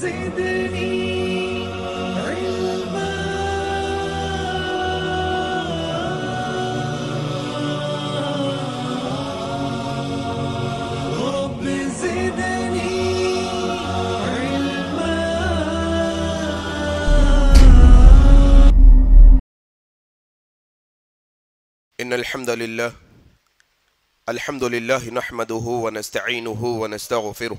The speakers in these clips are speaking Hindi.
زدني علما رب زدني علما إن الحمد لله الحمد لله نحمده ونستعينه ونستغفره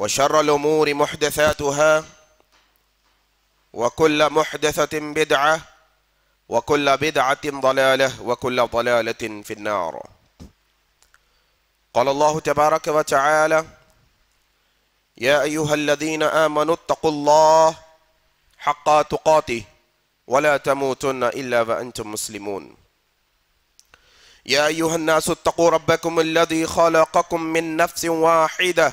وشر الأمور محدثاتها وكل محدثة بدعة وكل بدعة ضلالة وكل ضلالة في النار قال الله تبارك وتعالى يا أيها الذين آمنوا اتقوا الله حق تقاته ولا تموتن إلا وأنتم مسلمون يا أيها الناس اتقوا ربكم الذي خلقكم من نفس واحدة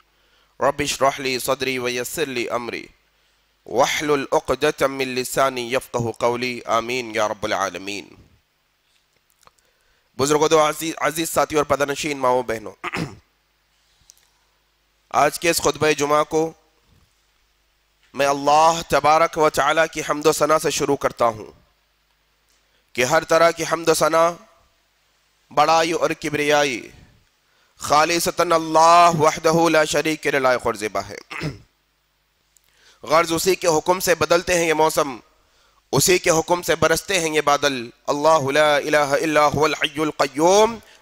रब शरह ली सदरी वयसर ली अमरी वहल उक़दतमिन लिसानी यफ़क़हु कौली आमीन या रब्बुल आलमीन बुजुर्गो दो अजीज अजीज साथी और पदानशीन माओ बहनों आज के इस खुतब जुमा को मैं अल्लाह तबारक व चाला की हमदोसना से शुरू करता हूँ कि हर तरह की हमदोसना बड़ाई और किबरियाई खालिसतन अल्लाह वहदला शरीक के लायक और ज़िबा है गर्ज उसी के हुक्म से बदलते हैं ये मौसम उसी के हुक्म से बरसते हैं ये बादल अल्लाम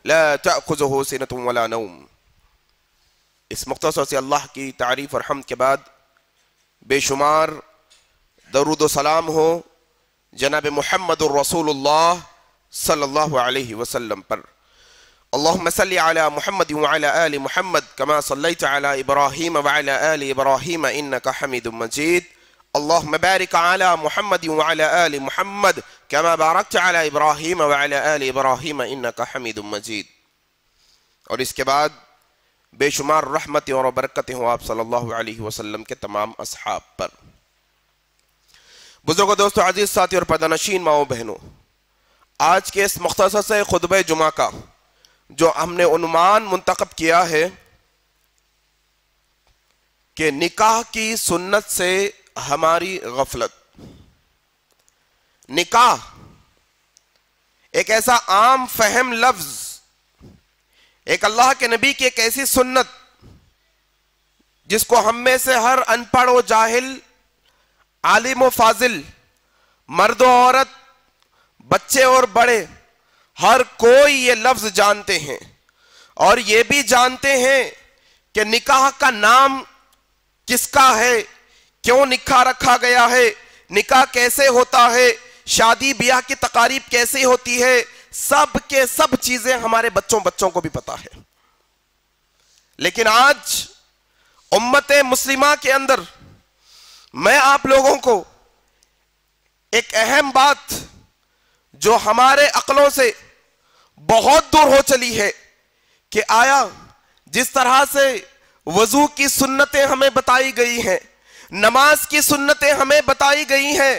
लातुम इस मुख्तर से अल्लाह की तारीफ़ और हम के बाद बेशुमार दरुद सलाम हो जनाब मोहम्मद रसूलुल्लाह सल्लल्लाहु पर اللهم صل على محمد وعلى ال محمد كما صليت على ابراهيم وعلى ال ابراهيم انك حميد مجيد اللهم بارك على محمد وعلى ال محمد كما باركت على ابراهيم وعلى ال ابراهيم انك حميد مجيद और इसके बाद बेशुमार रहमतें और बरकतें हों आप सल्लल्लाहु अलैहि वसल्लम के तमाम असहाब पर बुजुर्गो दोस्तों अजीज़ साथी और पदानशीन माओ बहनों आज के इस मुख्तर से खुतब जुमा का जो हमने अनुमान मुंतखब किया है कि निकाह की सुन्नत से हमारी गफलत निकाह एक ऐसा आम फहम लफ्ज एक अल्लाह के नबी की एक ऐसी सुन्नत जिसको हम में से हर अनपढ़ व जाहिल आलिम व फाजिल मर्द औरत बच्चे और बड़े हर कोई ये लफ्ज जानते हैं और ये भी जानते हैं कि निकाह का नाम किसका है क्यों निकाह रखा गया है निकाह कैसे होता है शादी ब्याह की तकारीब कैसे होती है सब के सब चीजें हमारे बच्चों बच्चों को भी पता है लेकिन आज उम्मत मुस्लिमा के अंदर मैं आप लोगों को एक अहम बात जो हमारे अकलों से बहुत दूर हो चली है कि आया जिस तरह से वजू की सुन्नतें हमें बताई गई हैं नमाज की सुन्नतें हमें बताई गई हैं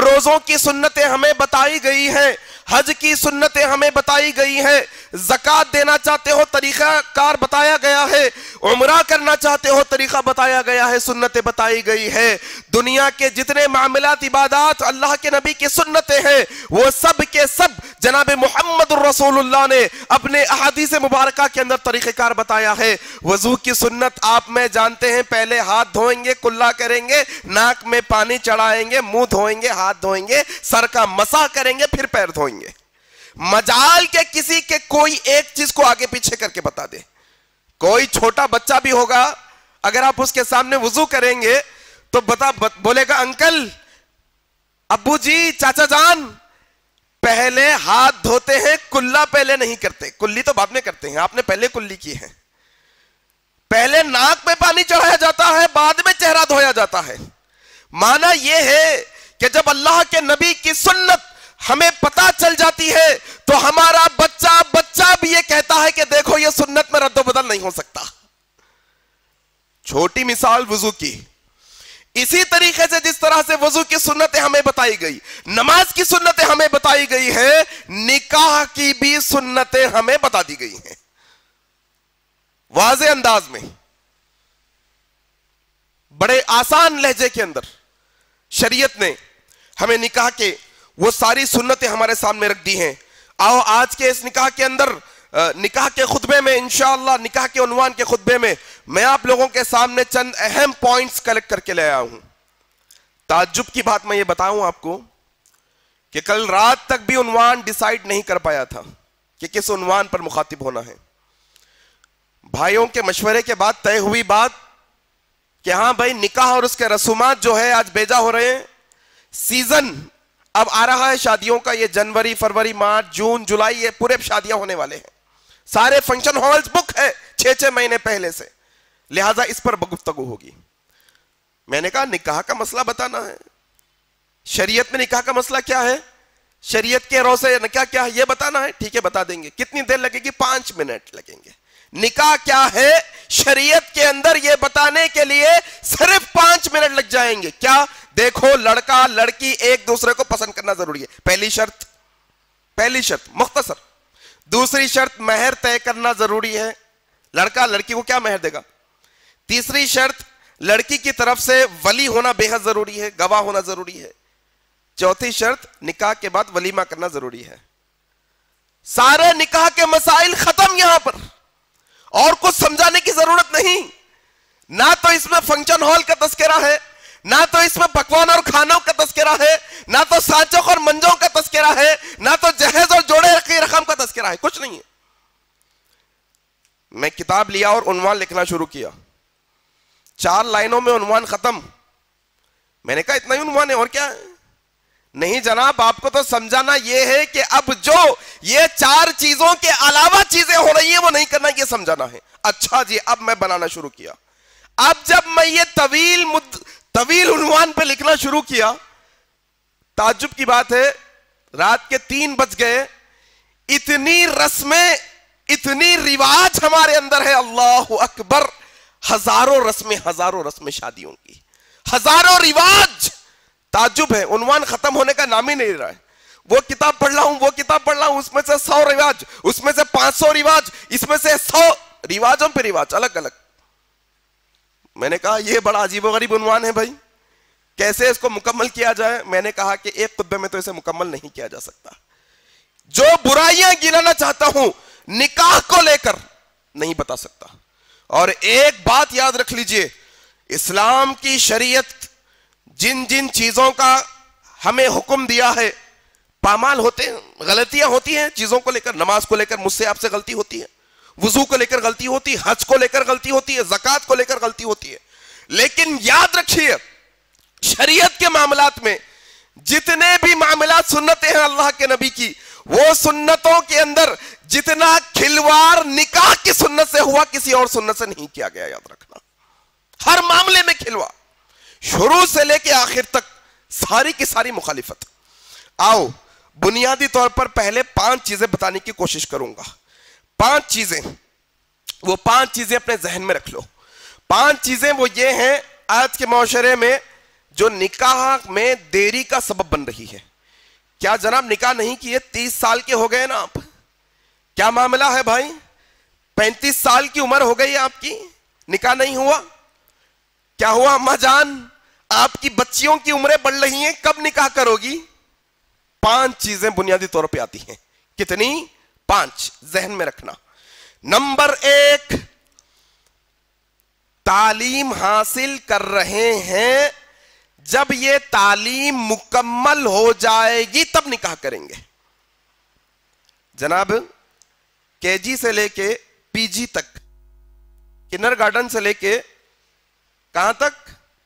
रोजों की सुन्नतें हमें बताई गई हैं हज की सुन्नतें हमें बताई गई हैं जक़ात देना चाहते हो तरीका कार बताया गया है उमरा करना चाहते हो तरीका बताया गया है सुन्नतें बताई गई है दुनिया के जितने मामला इबादत अल्लाह के नबी की सुन्नतें हैं वो सब के सब जनाब मोहम्मद रसूलुल्लाह ने अपने अहादी से मुबारक के अंदर तरीक़ार बताया है वजू की सुन्नत आप में जानते हैं पहले हाथ धोएंगे कुल्ला करेंगे नाक में पानी चढ़ाएंगे मुंह धोएंगे हाथ हाथ धोएंगे सर का मसा करेंगे फिर पैर धोएंगे मजाल के किसी के कोई एक चीज को आगे पीछे करके बता दे कोई छोटा बच्चा भी होगा अगर आप उसके सामने वजू करेंगे तो बता बोलेगा अंकल अबू जी चाचा जान पहले हाथ धोते हैं कुल्ला पहले नहीं करते कुल्ली तो बाद में करते हैं आपने पहले कुल्ली की है पहले नाक पे पानी चढ़ाया जाता है बाद में चेहरा धोया जाता है माना यह है कि जब अल्लाह के नबी की सुन्नत हमें पता चल जाती है तो हमारा बच्चा बच्चा भी ये कहता है कि देखो ये सुन्नत में रद्दोबदल नहीं हो सकता छोटी मिसाल वजू की इसी तरीके से जिस तरह से वजू की सुन्नतें हमें बताई गई नमाज की सुन्नतें हमें बताई गई है निकाह की भी सुन्नतें हमें बता दी गई हैं वाजे अंदाज में बड़े आसान लहजे के अंदर शरीयत ने हमें निकाह के वो सारी सुन्नतें हमारे सामने रख दी हैं आओ आज के इस निकाह के अंदर निकाह के खुतबे में इंशाला निकाह के उनवान के खुतबे में मैं आप लोगों के सामने चंद अहम पॉइंट्स कलेक्ट करके ले आया हूं ताज्जुब की बात मैं ये बताऊं आपको कि कल रात तक भी उनवान डिसाइड नहीं कर पाया था कि किस उनवान पर मुखातिब होना है भाइयों के मशवरे के बाद तय हुई बात कि हां भाई निकाह और उसके रसूमात जो है आज बेजा हो रहे हैं सीजन अब आ रहा है शादियों का ये जनवरी फरवरी मार्च जून जुलाई ये पूरे शादियां होने वाले हैं सारे फंक्शन हॉल्स बुक है छह छह महीने पहले से लिहाजा इस पर गुफ्तगु होगी मैंने कहा निकाह का मसला बताना है शरीयत में निकाह का मसला क्या है शरीयत के रोसे निकाह क्या है ये बताना है ठीक है बता देंगे कितनी देर लगेगी पांच मिनट लगेंगे निकाह क्या है शरीयत के अंदर यह बताने के लिए सिर्फ पांच मिनट लग जाएंगे क्या देखो लड़का लड़की एक दूसरे को पसंद करना जरूरी है पहली शर्त पहली शर्त मुख्तसर दूसरी शर्त मेहर तय करना जरूरी है लड़का लड़की को क्या मेहर देगा तीसरी शर्त लड़की की तरफ से वली होना बेहद जरूरी है गवाह होना जरूरी है चौथी शर्त निकाह के बाद वलीमा करना जरूरी है सारे निकाह के मसाइल खत्म यहां पर और कुछ समझाने की जरूरत नहीं ना तो इसमें फंक्शन हॉल का तस्करा है ना तो इसमें पकवान और खानों का तस्करा है ना तो सांचों और मंजों का तस्करा है ना तो जहेज और जोड़े रखी रकम का तस्करा है कुछ नहीं है मैं किताब लिया और उन्वान लिखना शुरू किया चार लाइनों में उन्वान खत्म मैंने कहा इतना ही उन्वान है और क्या नहीं जनाब आपको तो समझाना यह है कि अब जो ये चार चीजों के अलावा चीजें हो रही है वो नहीं करना यह समझाना है अच्छा जी अब मैं बनाना शुरू किया अब जब मैं ये तवील मुद्दा तवील उन्वान पे लिखना शुरू किया ताजुब की बात है रात के तीन बज गए इतनी रस्में इतनी रिवाज हमारे अंदर है अल्लाह अकबर हजारों रस्में हजारों रस्में शादियों की हजारों रिवाज ताजुब है उन्वान खत्म होने का नाम ही नहीं रहा है वो किताब पढ़ रहा हूं वो किताब पढ़ रहा हूं उसमें से सौ रिवाज उसमें से पांच सौ रिवाज इसमें से सौ रिवाजों पे रिवाज अलग अलग मैंने कहा यह बड़ा अजीबोगरीब उनवान है भाई कैसे इसको मुकम्मल किया जाए मैंने कहा कि एक खुतबे में तो इसे मुकम्मल नहीं किया जा सकता जो बुराइयां गिनाना चाहता हूं निकाह को लेकर नहीं बता सकता और एक बात याद रख लीजिए इस्लाम की शरीयत जिन जिन चीजों का हमें हुक्म दिया है पामाल होते हैं गलतियां होती हैं चीजों को लेकर नमाज को लेकर मुझसे आपसे गलती होती है वजू को लेकर गलती होती है हज को लेकर गलती होती है जकत को लेकर गलती होती है लेकिन याद रखिए शरीयत के मामला में जितने भी मामला सुन्नते हैं अल्लाह के नबी की वो सुन्नतों के अंदर जितना खिलवाड़ निकाह की सुन्नत से हुआ किसी और सुन्नत से नहीं किया गया याद रखना हर मामले में खिलवा शुरू से लेके आखिर तक सारी की सारी मुखालिफत आओ बुनियादी तौर पर पहले पांच चीजें बताने की कोशिश करूंगा पांच चीजें वो पांच चीजें अपने जहन में रख लो पांच चीजें वो ये हैं आज के माशरे में जो निकाह में देरी का सबब बन रही है क्या जनाब निकाह नहीं किए तीस साल के हो गए ना आप क्या मामला है भाई पैंतीस साल की उम्र हो गई आपकी निकाह नहीं हुआ क्या हुआ अम्मा जान आपकी बच्चियों की उम्रें बढ़ रही हैं कब निकाह करोगी पांच चीजें बुनियादी तौर पे आती हैं कितनी पांच जहन में रखना नंबर एक तालीम हासिल कर रहे हैं जब ये तालीम मुकम्मल हो जाएगी तब निकाह करेंगे जनाब केजी से लेके पीजी तक किन्नर गार्डन से लेके कहां तक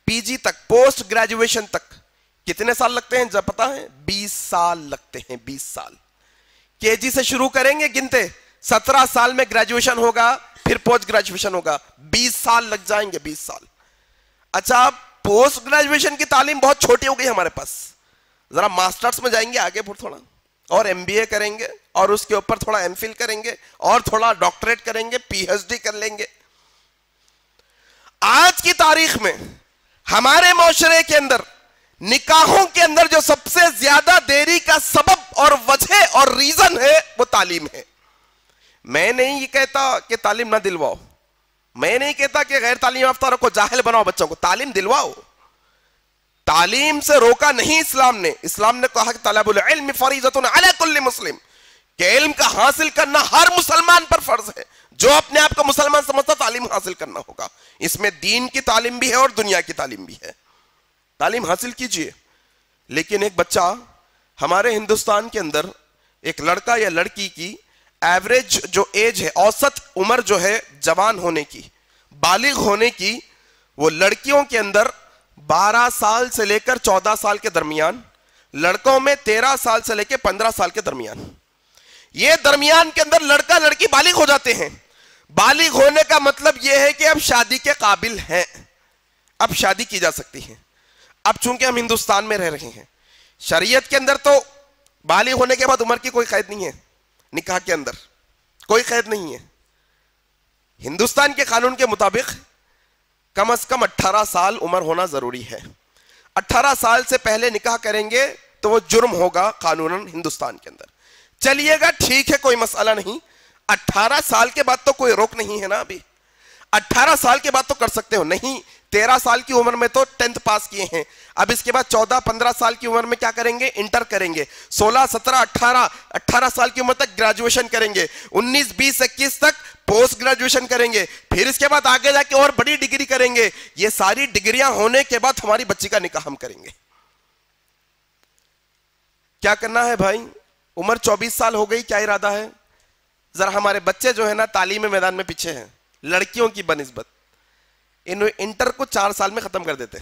पीजी तक पोस्ट ग्रेजुएशन तक कितने साल लगते हैं जब पता है बीस साल लगते हैं बीस साल केजी से शुरू करेंगे गिनते सत्रह साल में ग्रेजुएशन होगा फिर पोस्ट ग्रेजुएशन होगा बीस साल लग जाएंगे बीस साल अच्छा पोस्ट ग्रेजुएशन की तालीम बहुत छोटी हो गई हमारे पास जरा मास्टर्स में जाएंगे आगे फिर थोड़ा और एमबीए करेंगे और उसके ऊपर थोड़ा एमफिल करेंगे और थोड़ा डॉक्टरेट करेंगे पीएचडी कर लेंगे आज की तारीख में हमारे माशरे के अंदर निकाहों के अंदर जो सबसे ज्यादा देरी का सबब और वजह और रीजन है वो तालीम है मैं नहीं कहता कि तालीम ना दिलवाओ मैं नहीं कहता कि गैर तालीम याफ्ता को जाहिल बनाओ बच्चों को तालीम दिलवाओ तालीम से रोका नहीं इस्लाम ने इस्लाम ने कहा कि तलबुल्म फरीजतुल्ल मुस्लिम के इल्म का हासिल करना हर मुसलमान पर फर्ज है जो अपने आप को मुसलमान समझता तालीम हासिल करना होगा इसमें दीन की तालीम भी है और दुनिया की तालीम भी है तालीम हासिल कीजिए लेकिन एक बच्चा हमारे हिंदुस्तान के अंदर एक लड़का या लड़की की एवरेज जो एज है औसत उम्र जो है जवान होने की बालिग होने की वो लड़कियों के अंदर 12 साल से लेकर 14 साल के दरमियान लड़कों में 13 साल से लेकर 15 साल के दरमियान ये दरमियान के अंदर लड़का लड़की बालिग हो जाते हैं बालिग होने का मतलब यह है कि अब शादी के काबिल हैं अब शादी की जा सकती है अब चूंकि हम हिंदुस्तान में रह रहे हैं शरीयत के अंदर तो बाली होने के बाद उम्र की कोई कैद नहीं है निकाह के अंदर कोई कैद नहीं है हिंदुस्तान के कानून के मुताबिक कम अज कम 18 साल उम्र होना जरूरी है 18 साल से पहले निकाह करेंगे तो वो जुर्म होगा कानूनन हिंदुस्तान के अंदर चलिएगा ठीक है कोई मसला नहीं 18 साल के बाद तो कोई रोक नहीं है ना अभी 18 साल के बाद तो कर सकते हो नहीं तेरह साल की उम्र में तो टेंथ पास किए हैं अब इसके बाद चौदह पंद्रह साल की उम्र में क्या करेंगे इंटर करेंगे सोलह सत्रह अट्ठारह अट्ठारह साल की उम्र तक ग्रेजुएशन करेंगे उन्नीस बीस इक्कीस तक पोस्ट ग्रेजुएशन करेंगे फिर इसके बाद आगे जाके और बड़ी डिग्री करेंगे ये सारी डिग्रियां होने के बाद हमारी बच्ची का निकाह हम करेंगे क्या करना है भाई उम्र चौबीस साल हो गई क्या इरादा है जरा हमारे बच्चे जो है ना तालीम मैदान में पीछे हैं लड़कियों की बनस्बत इन इंटर को चार साल में खत्म कर देते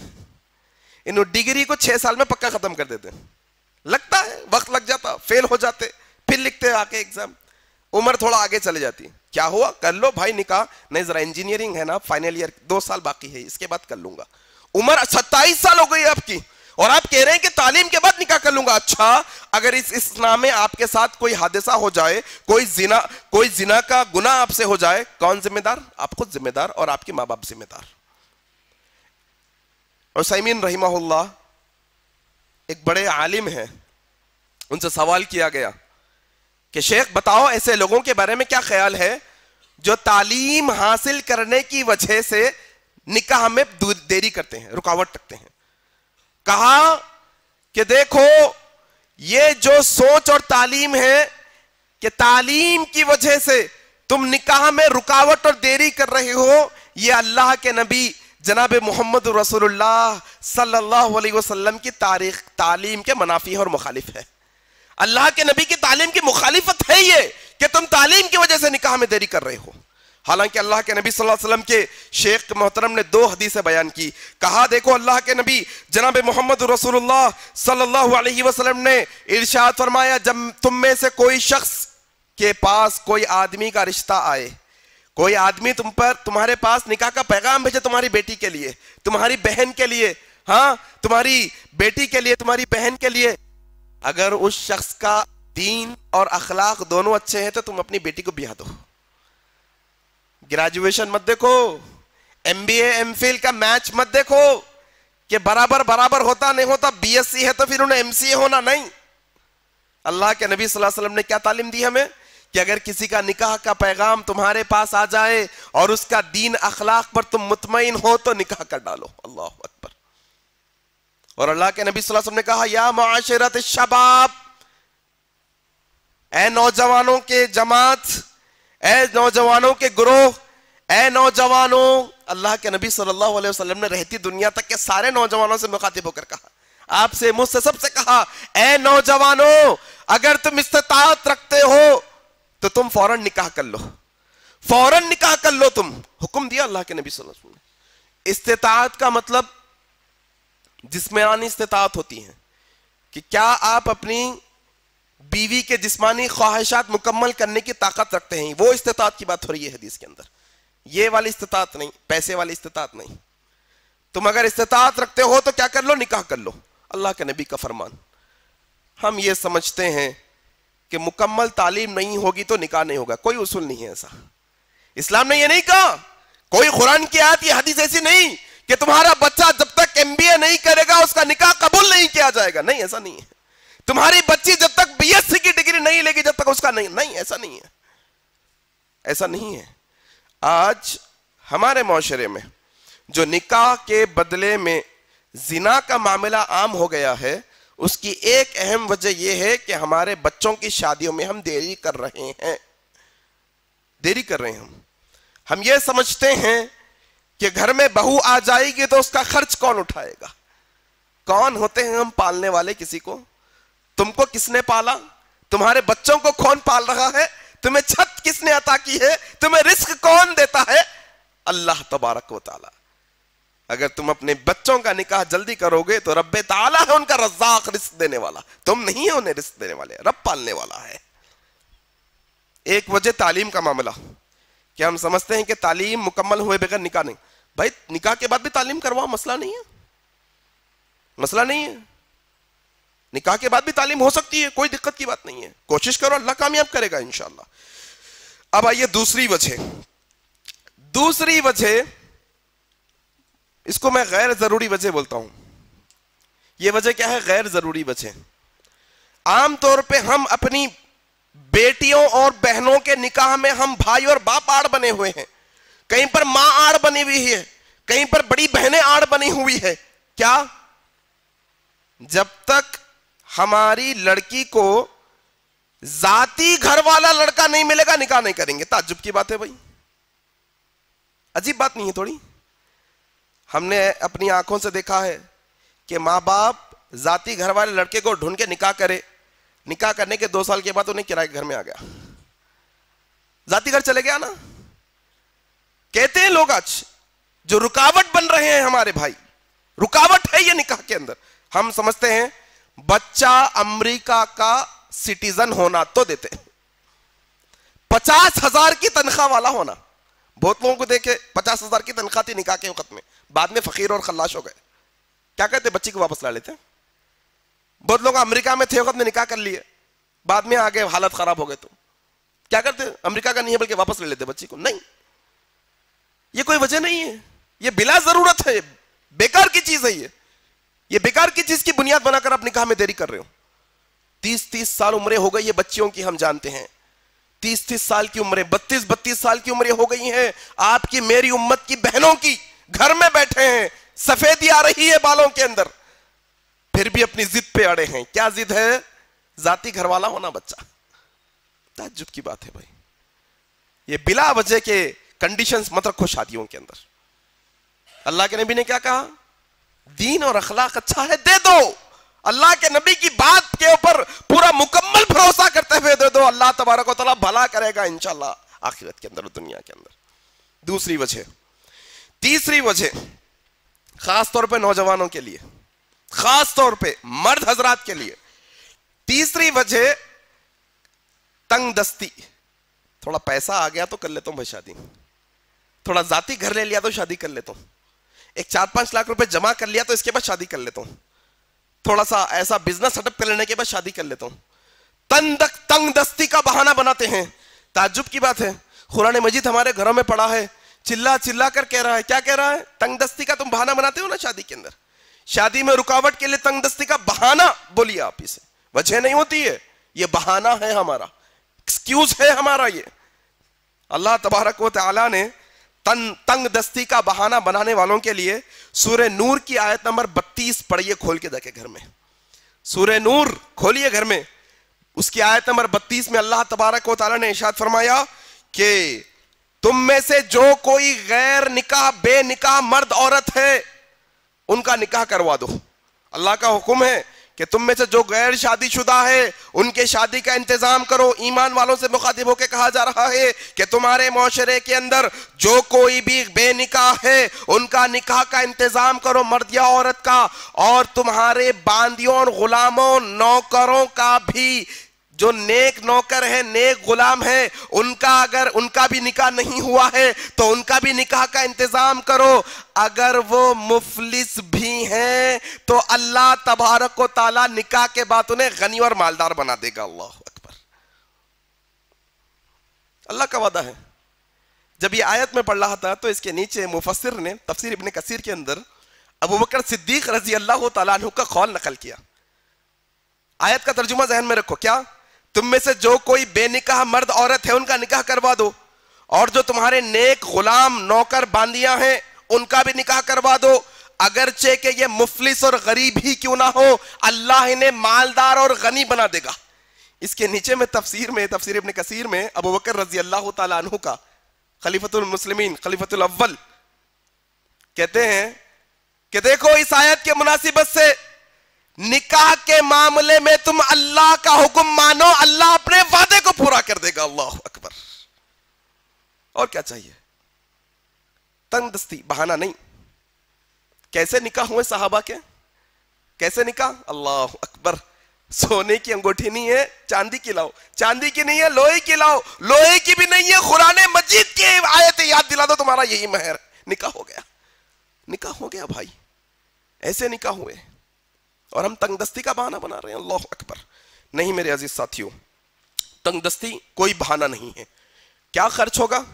इन डिग्री को छह साल में पक्का खत्म कर देते लगता है वक्त लग जाता फेल हो जाते फिर लिखते आके एग्जाम उम्र थोड़ा आगे चले जाती क्या हुआ कर लो भाई निकाह नहीं जरा इंजीनियरिंग है ना फाइनल ईयर दो साल बाकी है इसके बाद कर लूंगा उम्र सत्ताईस साल हो गई आपकी और आप कह रहे हैं कि तालीम के बाद निकाह कर लूंगा अच्छा अगर इस नाम में आपके साथ कोई हादसा हो जाए कोई जिना कोई जिना का गुना आपसे हो जाए कौन जिम्मेदार आप खुद जिम्मेदार और आपके माँ बाप जिम्मेदार उसमीन रही एक बड़े आलिम हैं उनसे सवाल किया गया कि शेख बताओ ऐसे लोगों के बारे में क्या ख्याल है जो तालीम हासिल करने की वजह से निकाह में देरी करते हैं रुकावट रखते हैं कहा कि देखो ये जो सोच और तालीम है कि तालीम की वजह से तुम निकाह में रुकावट और देरी कर रहे हो ये अल्लाह के नबी जनाब मोहम्मद रसोल्ला सल्लल्लाहु वसलम की तारीख तालीम के मुनाफी है और मुखालिफ है अल्लाह के नबी की तालीम की मुखालिफत है ये कि तुम तालीम की वजह से निकाह में देरी कर रहे हो हालांकि अल्लाह के नबी सल्लल्लाहु अलैहि वसल्लम के शेख मोहतरम ने दो हदीसें बयान की कहा देखो अल्लाह के नबी जनाब मोहम्मद रसूलुल्लाह सल्लल्लाहु अलैहि वसल्लम ने इरशाद फरमाया जब तुम में से कोई शख्स के पास कोई आदमी का रिश्ता आए कोई आदमी तुम पर तुम्हारे पास निकाह का पैगाम भेजे तुम्हारी बेटी के लिए तुम्हारी बहन के लिए हाँ तुम्हारी बेटी के लिए तुम्हारी बहन के लिए अगर उस शख्स का दीन और अखलाक दोनों अच्छे हैं तो तुम अपनी बेटी को ब्याह दो ग्रेजुएशन मत देखो एमबीए एमफिल का मैच मत देखो कि बराबर बराबर होता नहीं होता बीएससी है तो फिर उन्हें एमसीए होना नहीं अल्लाह के नबी सल्लल्लाहु अलैहि वसल्लम ने क्या तालीम दी हमें कि अगर किसी का निकाह का पैगाम तुम्हारे पास आ जाए और उसका दीन अखलाक पर तुम मुतमिन हो तो निकाह कर डालो अल्लाह अकबर और अल्लाह के नबी वसल्लम ने कहा या माशरत शबाब ए नौजवानों के जमात ए नौजवानों के ग्रोह ए नौजवानों अल्लाह के नबी सल्लल्लाहु अलैहि वसल्लम ने रहती दुनिया तक के सारे नौजवानों से मुखातिब होकर कहा आपसे मुझसे सबसे कहा ए नौजवानों अगर तुम इस्तात रखते हो तो तुम फौरन निकाह कर लो फौरन निकाह कर लो तुम हुक्म दिया अल्लाह के नबी सल्लल्लाहु अलैहि वसल्लम ने का मतलब जिस्मानी इस्तात होती है कि क्या आप अपनी बीवी के जिस्मानी ख्वाहिशात मुकम्मल करने की ताकत रखते हैं वो इस्तात की बात हो रही है हदीस के अंदर ये वाली इस्तात नहीं पैसे वाली इस्तात नहीं तुम अगर इस्तात रखते हो तो क्या कर लो निकाह कर लो अल्लाह के नबी का फरमान हम ये समझते हैं कि मुकम्मल तालीम नहीं होगी तो निकाह नहीं होगा कोई उसूल नहीं है ऐसा इस्लाम ने यह नहीं कहा कोई कुरान की आयत या हदीस ऐसी नहीं कि तुम्हारा बच्चा जब तक एमबीए नहीं करेगा उसका निकाह कबूल नहीं किया जाएगा नहीं ऐसा नहीं है तुम्हारी बच्ची जब तक बीएससी की डिग्री नहीं लेगी जब तक उसका नहीं नहीं ऐसा नहीं है ऐसा नहीं है आज हमारे माशरे में जो निकाह के बदले में जिना का मामला आम हो गया है उसकी एक अहम वजह यह है कि हमारे बच्चों की शादियों में हम देरी कर रहे हैं देरी कर रहे हैं हम हम यह समझते हैं कि घर में बहू आ जाएगी तो उसका खर्च कौन उठाएगा कौन होते हैं हम पालने वाले किसी को तुमको किसने पाला तुम्हारे बच्चों को कौन पाल रहा है तुम्हें छत किसने अता की है तुम्हें रिस्क कौन देता है अल्लाह तबारक वाली अगर तुम अपने बच्चों का निकाह जल्दी करोगे तो रब ताला है उनका रज़ाक रिस्क देने वाला तुम नहीं हो उन्हें रिस्क देने वाले रब पालने वाला है एक वजह तालीम का मामला क्या हम समझते हैं कि तालीम मुकम्मल हुए बगैर निकाह नहीं भाई निकाह के बाद भी तालीम करवाओ मसला नहीं है मसला नहीं है निकाह के बाद भी तालीम हो सकती है कोई दिक्कत की बात नहीं है कोशिश करो अल्लाह कामयाब करेगा इंशाल्लाह अब आइए दूसरी वजह दूसरी वजह इसको मैं गैर ज़रूरी वजह बोलता हूं यह वजह क्या है गैर ज़रूरी वजह आमतौर पे हम अपनी बेटियों और बहनों के निकाह में हम भाई और बाप आड़ बने हुए हैं कहीं पर मां आड़ बनी हुई है कहीं पर बड़ी बहनें आड़ बनी हुई है क्या जब तक हमारी लड़की को जाति घर वाला लड़का नहीं मिलेगा निकाह नहीं करेंगे ताज्जुब की बात है भाई अजीब बात नहीं है थोड़ी हमने अपनी आंखों से देखा है कि माँ बाप जाति घर वाले लड़के को ढूंढ के निकाह करे निकाह करने के दो साल के बाद उन्हें किराए घर में आ गया जाति घर चले गया ना कहते हैं लोग आज जो रुकावट बन रहे हैं हमारे भाई रुकावट है ये निकाह के अंदर हम समझते हैं बच्चा अमेरिका का सिटीजन होना तो देते पचास हजार की तनख्वाह वाला होना बहुत लोगों को देखे पचास हजार की तनख्वाह थी निकाह के वक्त में बाद में फकीर और खल्लाश हो गए क्या कहते बच्ची को वापस ला लेते बहुत लोग अमेरिका में थे वक्त में निकाह कर लिए बाद में आ गए हालत खराब हो गए तो क्या करते अमेरिका का नहीं है बल्कि वापस ले लेते बच्ची को नहीं ये कोई वजह नहीं है ये बिला जरूरत है बेकार की चीज है ये ये बेकार की चीज की बुनियाद बनाकर आप निकाह में देरी कर रहे हो तीस तीस साल उम्र हो गई है बच्चियों की हम जानते हैं तीस तीस साल की उम्र बत्तीस बत्तीस साल की उम्र हो गई है आपकी मेरी उम्मत की बहनों की घर में बैठे हैं सफेदी आ रही है बालों के अंदर फिर भी अपनी जिद पे अड़े हैं क्या जिद है जाति घरवाला होना बच्चा ताजुब की बात है भाई ये बिला वजह के कंडीशन मत रखो शादियों के अंदर अल्लाह के नबी ने क्या कहा दीन और अखलाक अच्छा है दे दो अल्लाह के नबी की बात के ऊपर पूरा मुकम्मल भरोसा करते हुए दे दो अल्लाह तबारक भला करेगा इंशाला आखिरत के अंदर दुनिया के अंदर दूसरी वजह तीसरी वजह खास तौर पे नौजवानों के लिए खास तौर पे मर्द हजरात के लिए तीसरी वजह तंग दस्ती थोड़ा पैसा आ गया तो कर लेता हूं भाई शादी थोड़ा जाति घर ले लिया तो शादी कर लेता हूं एक चार पांच लाख रुपए जमा कर लिया तो इसके बाद शादी कर लेता हूं थोड़ा सा ऐसा बिजनेस सेटअप कर लेने के बाद शादी कर लेता हूं तंदक तंग दस्ती का बहाना बनाते हैं ताजुब की बात है कुरान मजीद हमारे घरों में पड़ा है चिल्ला चिल्ला कर कह रहा है क्या कह रहा है तंगदस्ती का तुम बहाना बनाते हो ना शादी के अंदर शादी में रुकावट के लिए तंगदस्ती का बहाना बोलिए आप इसे वजह नहीं होती है ये बहाना है हमारा एक्सक्यूज है हमारा ये अल्लाह तबारक वाला ने तन तंग दस्ती का बहाना बनाने वालों के लिए सूर्य नूर की आयत नंबर 32 पढ़िए खोल के देखे घर में सूर्य नूर खोलिए घर में उसकी आयत नंबर 32 में अल्लाह तबारक वाला ने इशाद फरमाया कि तुम में से जो कोई गैर निकाह बेनिकाह मर्द औरत है उनका निकाह करवा दो अल्लाह का हुक्म है कि तुम में से जो गैर शादीशुदा है उनके शादी का इंतजाम करो ईमान वालों से मुखातिब होकर कहा जा रहा है कि तुम्हारे माशरे के अंदर जो कोई भी बेनिकाह है उनका निकाह का इंतजाम करो मर्द या औरत का और तुम्हारे बांदियों गुलामों नौकरों का भी जो नेक नौकर है नेक गुलाम है उनका अगर उनका भी निकाह नहीं हुआ है तो उनका भी निकाह का इंतजाम करो अगर वो मुफलिस भी हैं तो अल्लाह तबारक ताला निकाह के बाद उन्हें गनी और मालदार बना देगा अल्लाह अकबर अल्लाह का वादा है जब ये आयत में पढ़ रहा था तो इसके नीचे मुफसर ने तफसर इबन कसीर के अंदर अबू बकर सिद्दीक रजी अल्लाह तला का कौल नकल किया आयत का तर्जुमा जहन में रखो क्या तुम में से जो कोई बेनिकाह मर्द औरत है उनका निकाह करवा दो और जो तुम्हारे नेक गुलाम नौकर बांदियां हैं उनका भी निकाह करवा दो अगरचे के ये मुफलिस और गरीब ही क्यों ना हो अल्लाह इन्हें मालदार और गनी बना देगा इसके नीचे में तफसीर में तफसीर अपने कसीर में अबू बकर रजी अल्लाह तु का खलीफतुल मुस्लिमीन खलीफतुल अव्वल कहते हैं कि देखो इस आयत के मुनासिबत से निकाह के मामले में तुम अल्लाह का हुक्म मानो अल्लाह अपने वादे को पूरा कर देगा अल्लाह अकबर और क्या चाहिए तंगदस्ती बहाना नहीं कैसे निकाह हुए साहबा के कैसे निकाह अल्लाह अकबर सोने की अंगूठी नहीं है चांदी की लाओ चांदी की नहीं है लोहे की लाओ लोहे की भी नहीं है कुरान मजीद की आयत याद दिला दो तुम्हारा यही महर निकाह हो गया निकाह हो गया भाई ऐसे निकाह हुए और हम तंगदस्ती का बहाना बना रहे हैं अल्लाह अकबर नहीं मेरे अजीज साथियों तंगदस्ती कोई बहाना नहीं है क्या खर्च होगा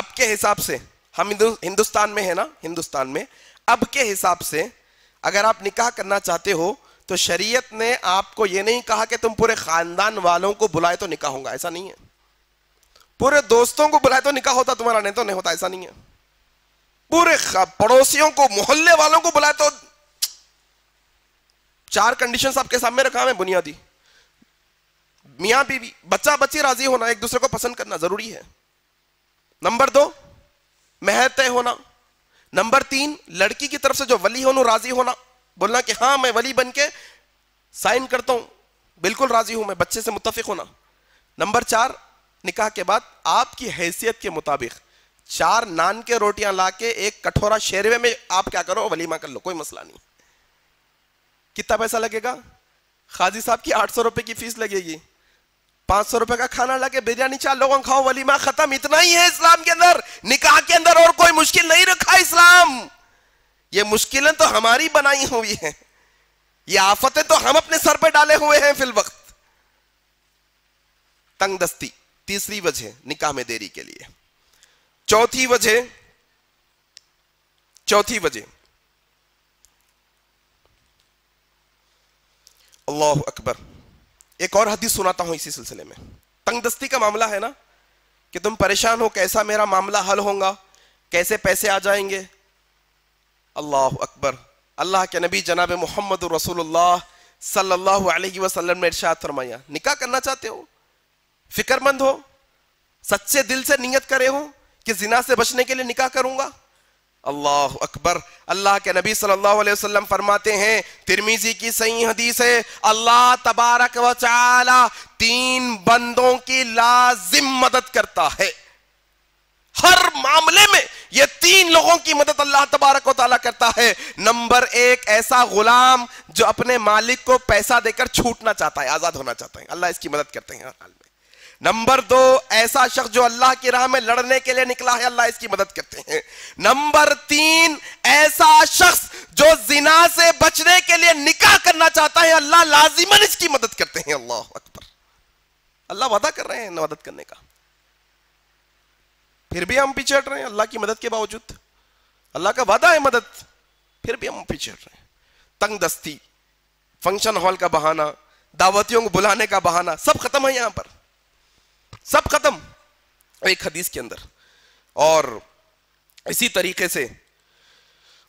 अब के हिसाब से हम हिंदुस्तान में है ना हिंदुस्तान में अब के हिसाब से अगर आप निकाह करना चाहते हो तो शरीयत ने आपको यह नहीं कहा कि तुम पूरे खानदान वालों को बुलाए तो निकाह होगा ऐसा नहीं है पूरे दोस्तों को बुलाए तो निकाह होता तुम्हारा नहीं तो नहीं होता ऐसा नहीं है पूरे पड़ोसियों को मोहल्ले वालों को बुलाए तो चार कंडीशंस आपके सामने रखा है बुनियादी मियाँ बीवी बच्चा बच्ची राजी होना एक दूसरे को पसंद करना जरूरी है नंबर दो मेहर तय होना नंबर तीन लड़की की तरफ से जो वली हो राजी होना बोलना कि हाँ मैं वली बन के साइन करता हूँ बिल्कुल राजी हूँ मैं बच्चे से मुतफिक होना नंबर चार निकाह के बाद आपकी हैसियत के मुताबिक चार नान के रोटियां लाके एक कठोरा शेरवे में आप क्या करो वलीमा कर लो कोई मसला नहीं कितना पैसा लगेगा खाजी साहब की आठ सौ की फीस लगेगी पांच सौ रुपए का खाना लाके बिरयानी चार लोगों खाओ वलीमा खत्म इतना ही है इस्लाम के अंदर निकाह के अंदर और कोई मुश्किल नहीं रखा इस्लाम ये मुश्किलें तो हमारी बनाई हुई हैं ये आफतें तो हम अपने सर पे डाले हुए हैं फिल वक्त तंगदस्ती तीसरी वजह निकाह में देरी के लिए चौथी वजह चौथी वजह अल्लाह अकबर एक और हदीस सुनाता हूं इसी सिलसिले में तंगदस्ती का मामला है ना कि तुम परेशान हो कैसा मेरा मामला हल होगा कैसे पैसे आ जाएंगे अल्लाह अकबर अल्लाह के नबी जनाब मोहम्मद रसूलुल्लाह सल्लल्लाहु अलैहि वसल्लम ने इरशाद फरमाया निकाह करना चाहते हो फिक्रमंद हो सच्चे दिल से नियत करे हो कि जिना से बचने के लिए निकाह करूंगा अल्लाह अकबर अल्लाह के नबी सल्लल्लाहु अलैहि वसल्लम फरमाते हैं तिरमीजी की सही हदीस है अल्लाह तबारक व तीन बंदों की लाजिम मदद करता है हर मामले में ये तीन लोगों की मदद अल्लाह तबारक वाली करता है नंबर एक ऐसा गुलाम जो अपने मालिक को पैसा देकर छूटना चाहता है आजाद होना चाहता है अल्लाह इसकी मदद करते हैं हर हाल नंबर दो ऐसा शख्स जो अल्लाह की राह में लड़ने के लिए निकला है अल्लाह इसकी मदद करते हैं नंबर तीन ऐसा शख्स जो जिना से बचने के लिए निकाह करना चाहता है अल्लाह लाजिमन इसकी मदद करते हैं अल्लाह अकबर अल्लाह वादा कर रहे हैं मदद करने का फिर भी हम पीछे रहे हैं अल्लाह की मदद के बावजूद अल्लाह का वादा है मदद फिर भी हम पीछे रहे हैं तंग दस्ती फंक्शन हॉल का बहाना दावतियों को बुलाने का बहाना सब खत्म है यहां पर सब खत्म एक हदीस के अंदर और इसी तरीके से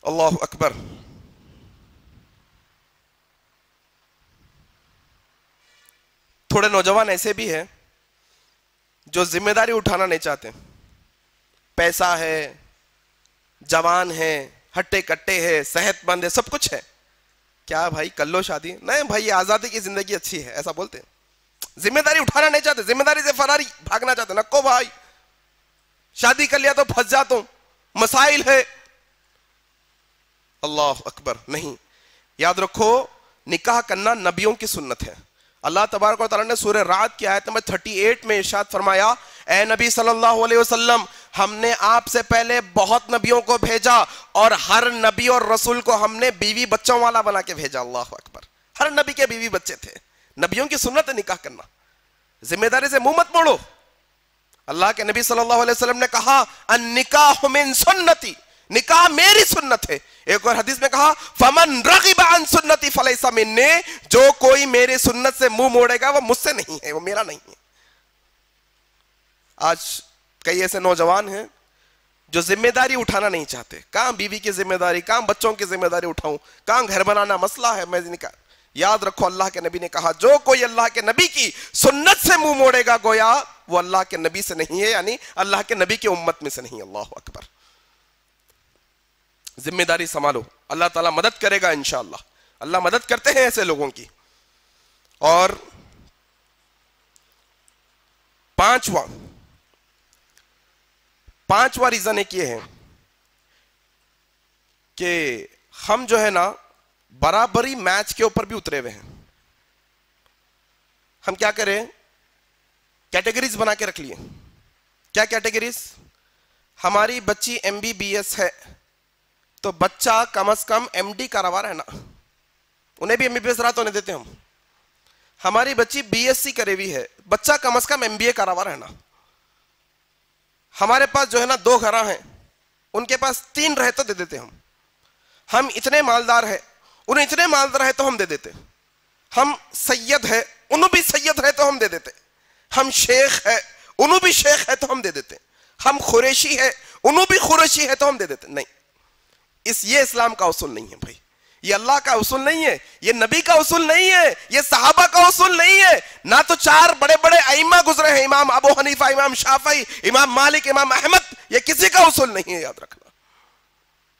अल्लाह अकबर थोड़े नौजवान ऐसे भी हैं जो जिम्मेदारी उठाना नहीं चाहते पैसा है जवान है हट्टे कट्टे है सेहतमंद है सब कुछ है क्या भाई कल लो शादी नहीं भाई आज़ादी की ज़िंदगी अच्छी है ऐसा बोलते हैं जिम्मेदारी उठाना नहीं चाहते जिम्मेदारी से फरारी भागना चाहते नक्को भाई शादी कर लिया तो फंस जाता हूं मसाइल है अल्लाह अकबर नहीं याद रखो निकाह करना नबियों की सुन्नत है अल्लाह तबारक ने सूर्य रात की आयत नंबर 38 में इशाद फरमाया ए नबी सल्लल्लाहु अलैहि वसल्लम हमने आपसे पहले बहुत नबियों को भेजा और हर नबी और रसूल को हमने बीवी बच्चों वाला बना के भेजा अल्लाह अकबर हर नबी के बीवी बच्चे थे नबियों की सुनत है निकाह करना जिम्मेदारी से मुंह मत मोड़ो अल्लाह के नबी सल्लल्लाहु अलैहि वसल्लम ने कहा अन निकाह मिन सुन्नति निकाह मेरी सुन्नत है एक और हदीस में कहा फमन रगिबा अन सुन्नति फलैसा मिन्ने जो कोई मेरी सुन्नत से मुंह मोड़ेगा वो मुझसे नहीं है वो मेरा नहीं है आज कई ऐसे नौजवान हैं जो जिम्मेदारी उठाना नहीं चाहते काम बीवी की जिम्मेदारी काम बच्चों की जिम्मेदारी उठाऊं काम घर बनाना मसला है मैं निकाह याद रखो अल्लाह के नबी ने कहा जो कोई अल्लाह के नबी की सुन्नत से मुंह मोड़ेगा गोया वो अल्लाह के नबी से नहीं है यानी अल्लाह के नबी के उम्मत में से नहीं अल्लाह अकबर जिम्मेदारी संभालो अल्लाह ताला मदद करेगा इंशाला अल्लाह मदद करते हैं ऐसे लोगों की और पांचवा पांचवा रीजन एक ये है कि हम जो है ना बराबरी मैच के ऊपर भी उतरे हुए हैं हम क्या करें कैटेगरीज बना के रख लिए क्या कैटेगरीज हमारी बच्ची एम है तो बच्चा कम से कम एम करवा रहा है ना उन्हें भी एम बी रात होने देते हम हमारी बच्ची बीएससी करे हुई है बच्चा कम से कम एमबीए करावा रहा है ना हमारे पास जो है ना दो घर हैं उनके पास तीन रहे तो दे देते हम हम इतने मालदार हैं उन्हें इतने मालदार है तो हम दे देते हम सैयद है उन्हें भी सैयद है तो हम दे देते हम शेख है उन्हें भी शेख है तो हम दे देते हम खुरेशी है उन्हें भी खुरेशी है तो हम दे देते नहीं इस ये इस्लाम का उसूल नहीं है भाई ये अल्लाह का उसूल नहीं है ये नबी का उसूल नहीं है ये सहाबा का उसूल नहीं है ना तो चार बड़े बड़े अइमा गुजरे हैं इमाम अबू हनीफा इमाम शाफई इमाम मालिक इमाम अहमद ये किसी का उसूल नहीं है याद रखना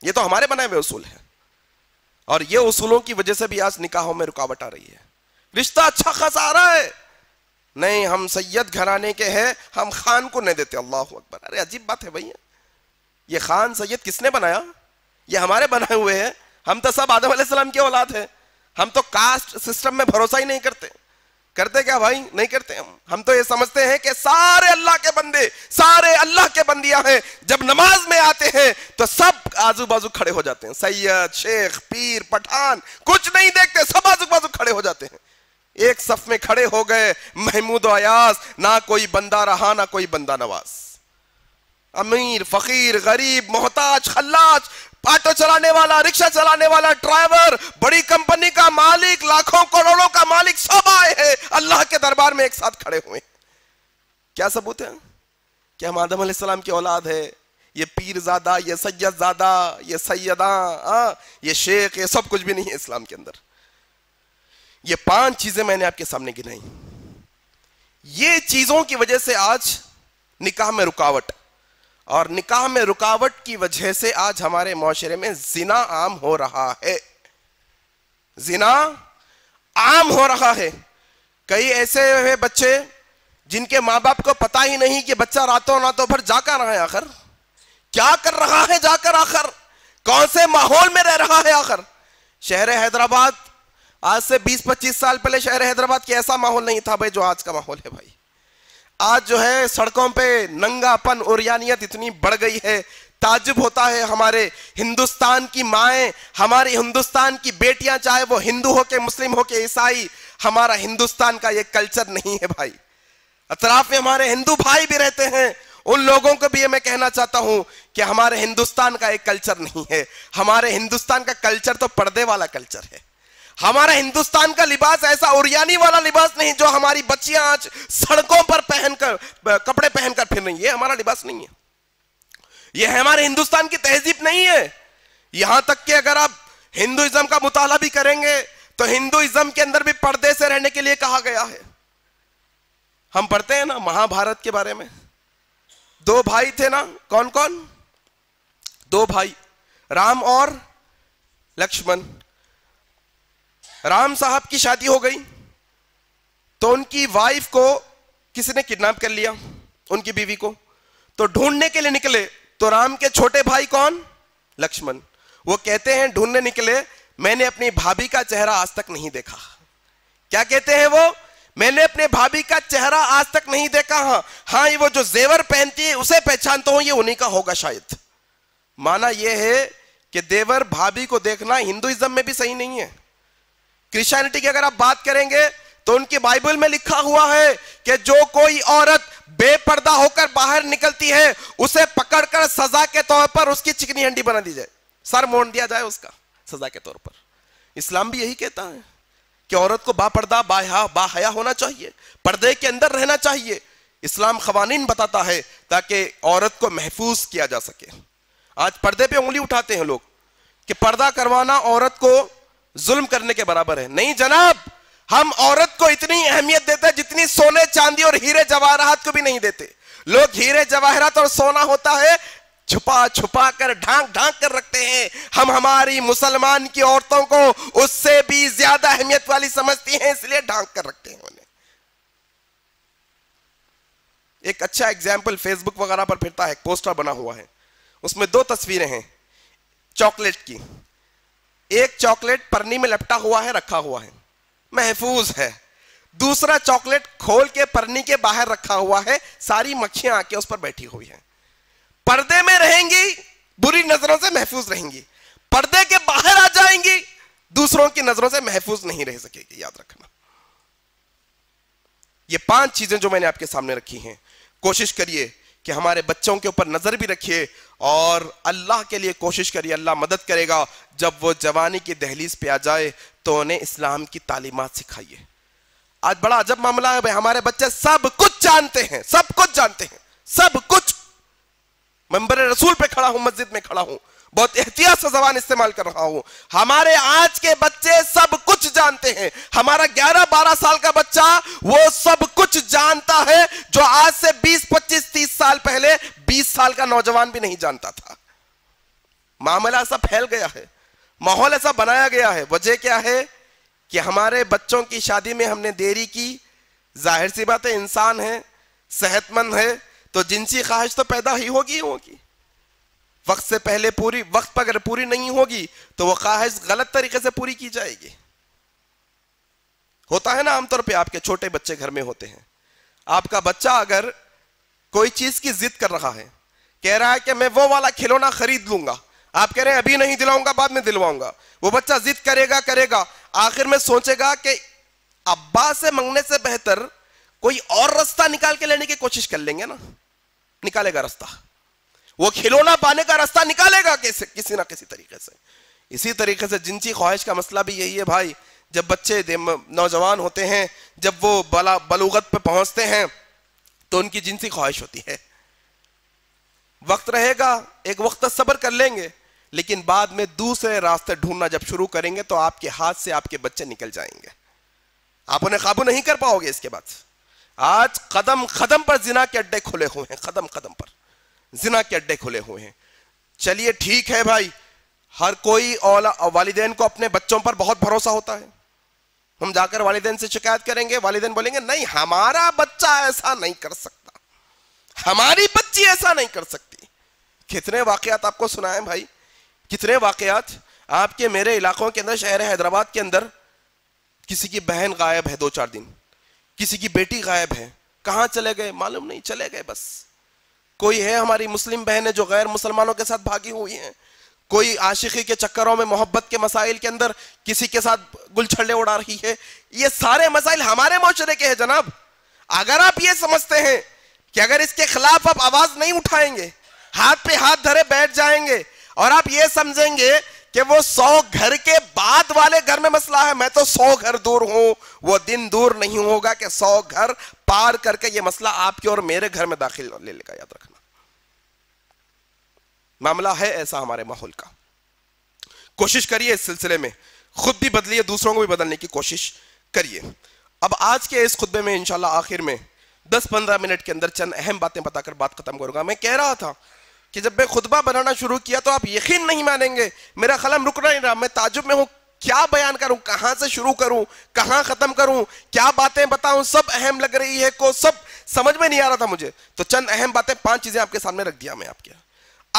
ये तो हमारे बनाए हुए उसूल है और ये उसूलों की वजह से भी आज निकाहों में रुकावट आ रही है रिश्ता अच्छा खासा आ रहा है नहीं हम सैयद घराने के हैं हम खान को नहीं देते अल्लाह अकबर अरे अजीब बात है भैया ये खान सैयद किसने बनाया ये हमारे बनाए हुए हैं हम तो सब आदम सलाम की औलाद है हम तो कास्ट सिस्टम में भरोसा ही नहीं करते करते क्या भाई नहीं करते हम हम तो ये समझते हैं कि सारे अल्लाह के बंदे सारे अल्लाह के बंदियां हैं जब नमाज में आते हैं तो सब आजू बाजू खड़े हो जाते हैं सैयद शेख पीर पठान कुछ नहीं देखते सब आजू बाजू खड़े हो जाते हैं एक सफ में खड़े हो गए महमूद अयास ना कोई बंदा रहा ना कोई बंदा नवाज अमीर फकीर गरीब मोहताज खल्लाज ऑटो चलाने वाला रिक्शा चलाने वाला ड्राइवर बड़ी कंपनी का मालिक लाखों करोड़ों का मालिक सब आए हैं अल्लाह के दरबार में एक साथ खड़े हुए क्या सबूत है क्या हम आदम सलाम की औलाद है ये पीरजादा ये सैयद ज्यादा ये सैयदा ये शेख ये सब कुछ भी नहीं है इस्लाम के अंदर ये पांच चीजें मैंने आपके सामने गिनाई ये चीजों की वजह से आज निकाह में रुकावट और निकाह में रुकावट की वजह से आज हमारे माशरे में जिना आम हो रहा है जिना आम हो रहा है कई ऐसे हुए बच्चे जिनके माँ बाप को पता ही नहीं कि बच्चा रातों रातों भर जा कर रहा है आखिर क्या कर रहा है जाकर आखिर कौन से माहौल में रह रहा है आखिर शहर हैदराबाद आज से 20-25 साल पहले शहर हैदराबाद के ऐसा माहौल नहीं था भाई जो आज का माहौल है भाई आज जो है सड़कों पे नंगापन और यानियत इतनी बढ़ गई है ताजुब होता है हमारे हिंदुस्तान की माएँ हमारे हिंदुस्तान की बेटियां चाहे वो हिंदू हो के मुस्लिम हो के ईसाई हमारा हिंदुस्तान का ये कल्चर नहीं है भाई अतराफ में हमारे हिंदू भाई भी रहते हैं उन लोगों को भी ये मैं कहना चाहता हूं कि हमारे हिंदुस्तान का एक कल्चर नहीं है हमारे हिंदुस्तान का कल्चर तो पर्दे वाला कल्चर है हमारा हिंदुस्तान का लिबास ऐसा उरियानी वाला लिबास नहीं जो हमारी बच्चियां आज सड़कों पर पहनकर कपड़े पहनकर फिर रही है हमारा लिबास नहीं है यह हमारे हिंदुस्तान की तहजीब नहीं है यहां तक कि अगर आप हिंदुइज्म का मुताला भी करेंगे तो हिंदुइज्म के अंदर भी पर्दे से रहने के लिए कहा गया है हम पढ़ते हैं ना महाभारत के बारे में दो भाई थे ना कौन कौन दो भाई राम और लक्ष्मण राम साहब की शादी हो गई तो उनकी वाइफ को किसी ने किडनैप कर लिया उनकी बीवी को तो ढूंढने के लिए निकले तो राम के छोटे भाई कौन लक्ष्मण वो कहते हैं ढूंढने निकले मैंने अपनी भाभी का चेहरा आज तक नहीं देखा क्या कहते हैं वो मैंने अपने भाभी का चेहरा आज तक नहीं देखा हाँ हाँ ये वो जो जेवर पहनती है उसे पहचानता हूं ये उन्हीं का होगा शायद माना यह है कि देवर भाभी को देखना हिंदुइज्म में भी सही नहीं है क्रिश्चियनिटी की अगर आप बात करेंगे तो उनकी बाइबल में लिखा हुआ है कि जो कोई औरत बेपर्दा होकर बाहर निकलती है उसे पकड़कर सजा के तौर पर उसकी चिकनी हंडी बना दी जाए सर मोड़ दिया जाए उसका सजा के तौर पर इस्लाम भी यही कहता है कि औरत को बापर्दा बाहा बाया होना चाहिए पर्दे के अंदर रहना चाहिए इस्लाम खवानीन बताता है ताकि औरत को महफूज किया जा सके आज पर्दे पे उंगली उठाते हैं लोग कि पर्दा करवाना औरत को जुल्म करने के बराबर है नहीं जनाब हम औरत को इतनी अहमियत देते हैं जितनी सोने चांदी और हीरे जवाहरात को भी नहीं देते लोग हीरे जवाहरात और सोना होता है छुपा छुपा कर ढांक ढांक कर रखते हैं हम हमारी मुसलमान की औरतों को उससे भी ज्यादा अहमियत वाली समझती हैं इसलिए ढांक कर रखते हैं उन्हें एक अच्छा एग्जाम्पल फेसबुक वगैरह पर फिरता है पोस्टर बना हुआ है उसमें दो तस्वीरें हैं चॉकलेट की एक चॉकलेट परनी में लपटा हुआ है रखा हुआ है महफूज है दूसरा चॉकलेट खोल के परनी के बाहर रखा हुआ है सारी मक्खियां आके उस पर बैठी हुई हैं पर्दे में रहेंगी बुरी नजरों से महफूज रहेंगी पर्दे के बाहर आ जाएंगी दूसरों की नजरों से महफूज नहीं रह सकेगी याद रखना ये पांच चीजें जो मैंने आपके सामने रखी हैं कोशिश करिए कि हमारे बच्चों के ऊपर नजर भी रखिए और अल्लाह के लिए कोशिश करिए अल्लाह मदद करेगा जब वो जवानी की दहलीज पे आ जाए तो उन्हें इस्लाम की तालीमत सिखाइए आज बड़ा अजब मामला है भाई हमारे बच्चे सब कुछ जानते हैं सब कुछ जानते हैं सब कुछ मेम्बर रसूल पे खड़ा हूं मस्जिद में खड़ा हूं बहुत एहतियात से जबान इस्तेमाल कर रहा हूं हमारे आज के बच्चे सब कुछ जानते हैं हमारा 11-12 साल का बच्चा वो सब कुछ जानता है जो आज से 20-25-30 साल पहले 20 साल का नौजवान भी नहीं जानता था मामला ऐसा फैल गया है माहौल ऐसा बनाया गया है वजह क्या है कि हमारे बच्चों की शादी में हमने देरी की जाहिर सी बात है इंसान है सेहतमंद है तो जिनसी ख्वाहिश तो पैदा ही होगी होगी वक्त से पहले पूरी वक्त पर अगर पूरी नहीं होगी तो वह ख्वाहिश गलत तरीके से पूरी की जाएगी होता है ना आमतौर पे आपके छोटे बच्चे घर में होते हैं आपका बच्चा अगर कोई चीज की जिद कर रहा है कह रहा है कि मैं वो वाला खिलौना खरीद लूंगा आप कह रहे हैं अभी नहीं दिलाऊंगा बाद में दिलवाऊंगा वो बच्चा जिद करेगा करेगा आखिर में सोचेगा कि अब्बा से मंगने से बेहतर कोई और रास्ता निकाल के लेने की कोशिश कर लेंगे ना निकालेगा रास्ता वो खिलौना पाने का रास्ता निकालेगा कैसे किसी ना किसी तरीके से इसी तरीके से जिनसी ख्वाहिश का मसला भी यही है भाई जब बच्चे नौजवान होते हैं जब वो बला बलूगत पर पहुंचते हैं तो उनकी जिनसी ख्वाहिश होती है वक्त रहेगा एक वक्त सब्र कर लेंगे लेकिन बाद में दूसरे रास्ते ढूंढना जब शुरू करेंगे तो आपके हाथ से आपके बच्चे निकल जाएंगे आप उन्हें काबू नहीं कर पाओगे इसके बाद आज कदम कदम पर जिना के अड्डे खुले हुए हैं कदम कदम पर जिना के अड्डे खुले हुए हैं चलिए ठीक है भाई हर कोई वालिदेन को अपने बच्चों पर बहुत भरोसा होता है हम जाकर वालिदेन से शिकायत करेंगे वालिदेन बोलेंगे नहीं हमारा बच्चा ऐसा नहीं कर सकता हमारी बच्ची ऐसा नहीं कर सकती कितने वाकयात आपको सुनाए भाई कितने वाकयात आपके मेरे इलाकों के अंदर शहर हैदराबाद के अंदर किसी की बहन गायब है दो चार दिन किसी की बेटी गायब है कहां चले गए मालूम नहीं चले गए बस कोई है हमारी मुस्लिम बहनें जो गैर मुसलमानों के साथ भागी हुई हैं कोई आशिकी के चक्करों में मोहब्बत के मसाइल के अंदर किसी के साथ गुलछड़े उड़ा रही है ये सारे मसाइल हमारे माशरे के हैं जनाब अगर आप ये समझते हैं कि अगर इसके खिलाफ आप आवाज नहीं उठाएंगे हाथ पे हाथ धरे बैठ जाएंगे और आप ये समझेंगे कि वो सौ घर के बाद वाले घर में मसला है मैं तो सौ घर दूर हूं वो दिन दूर नहीं होगा कि सौ घर पार करके ये मसला आपके और मेरे घर में दाखिल ले लेगा याद रखना मामला है ऐसा हमारे माहौल का कोशिश करिए इस सिलसिले में खुद भी बदलिए दूसरों को भी बदलने की कोशिश करिए अब आज के इस खुतबे में इंशाल्लाह आखिर में 10-15 मिनट के अंदर चंद अहम बातें बताकर बात खत्म करूंगा मैं कह रहा था कि जब मैं खुतबा बनाना शुरू किया तो आप यकीन नहीं मानेंगे मेरा कलम रुक नहीं रहा मैं ताजुब में हूं क्या बयान करूं कहां से शुरू करूं कहां खत्म करूं क्या बातें बताऊं सब अहम लग रही है को सब समझ में नहीं आ रहा था मुझे तो चंद अहम बातें पांच चीजें आपके सामने रख दिया मैं आपके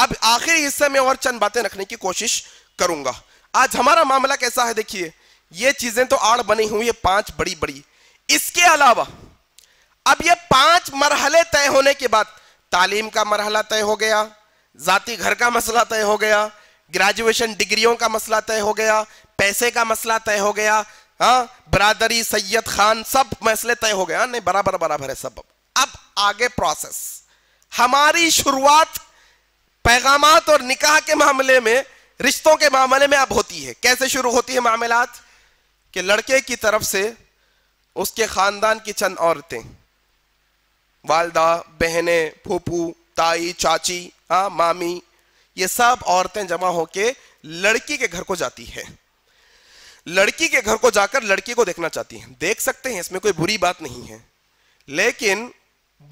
अब आखिरी हिस्से में और चंद बातें रखने की कोशिश करूंगा आज हमारा मामला कैसा है देखिए ये चीजें तो आड़ बनी हुई है पांच बड़ी बड़ी इसके अलावा अब ये पांच मरहले तय होने के बाद तालीम का मरहला तय हो गया जाति घर का मसला तय हो गया ग्रेजुएशन डिग्रियों का मसला तय हो गया पैसे का मसला तय हो गया हाँ बरादरी सैयद खान सब मसले तय हो गया हाँ, नहीं बराबर बराबर है सब अब आगे प्रोसेस हमारी शुरुआत पैगामात और निकाह के मामले में रिश्तों के मामले में अब होती है कैसे शुरू होती है मामलात कि लड़के की तरफ से उसके खानदान की चंद औरतें वालदा बहने फूफू ताई चाची आ, हाँ, मामी ये सब औरतें जमा होके लड़की के घर को जाती है लड़की के घर को जाकर लड़की को देखना चाहती हैं देख सकते हैं इसमें कोई बुरी बात नहीं है लेकिन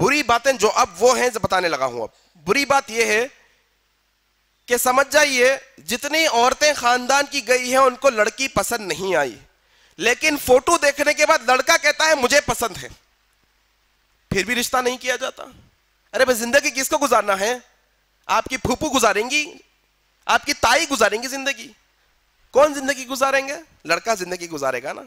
बुरी बातें जो अब वो हैं बताने लगा हूं अब बुरी बात यह है कि समझ जाइए जितनी औरतें खानदान की गई हैं उनको लड़की पसंद नहीं आई लेकिन फोटो देखने के बाद लड़का कहता है मुझे पसंद है फिर भी रिश्ता नहीं किया जाता अरे भाई जिंदगी किसको गुजारना है आपकी फूफू गुजारेंगी आपकी ताई गुजारेंगी जिंदगी कौन जिंदगी गुजारेंगे लड़का जिंदगी गुजारेगा ना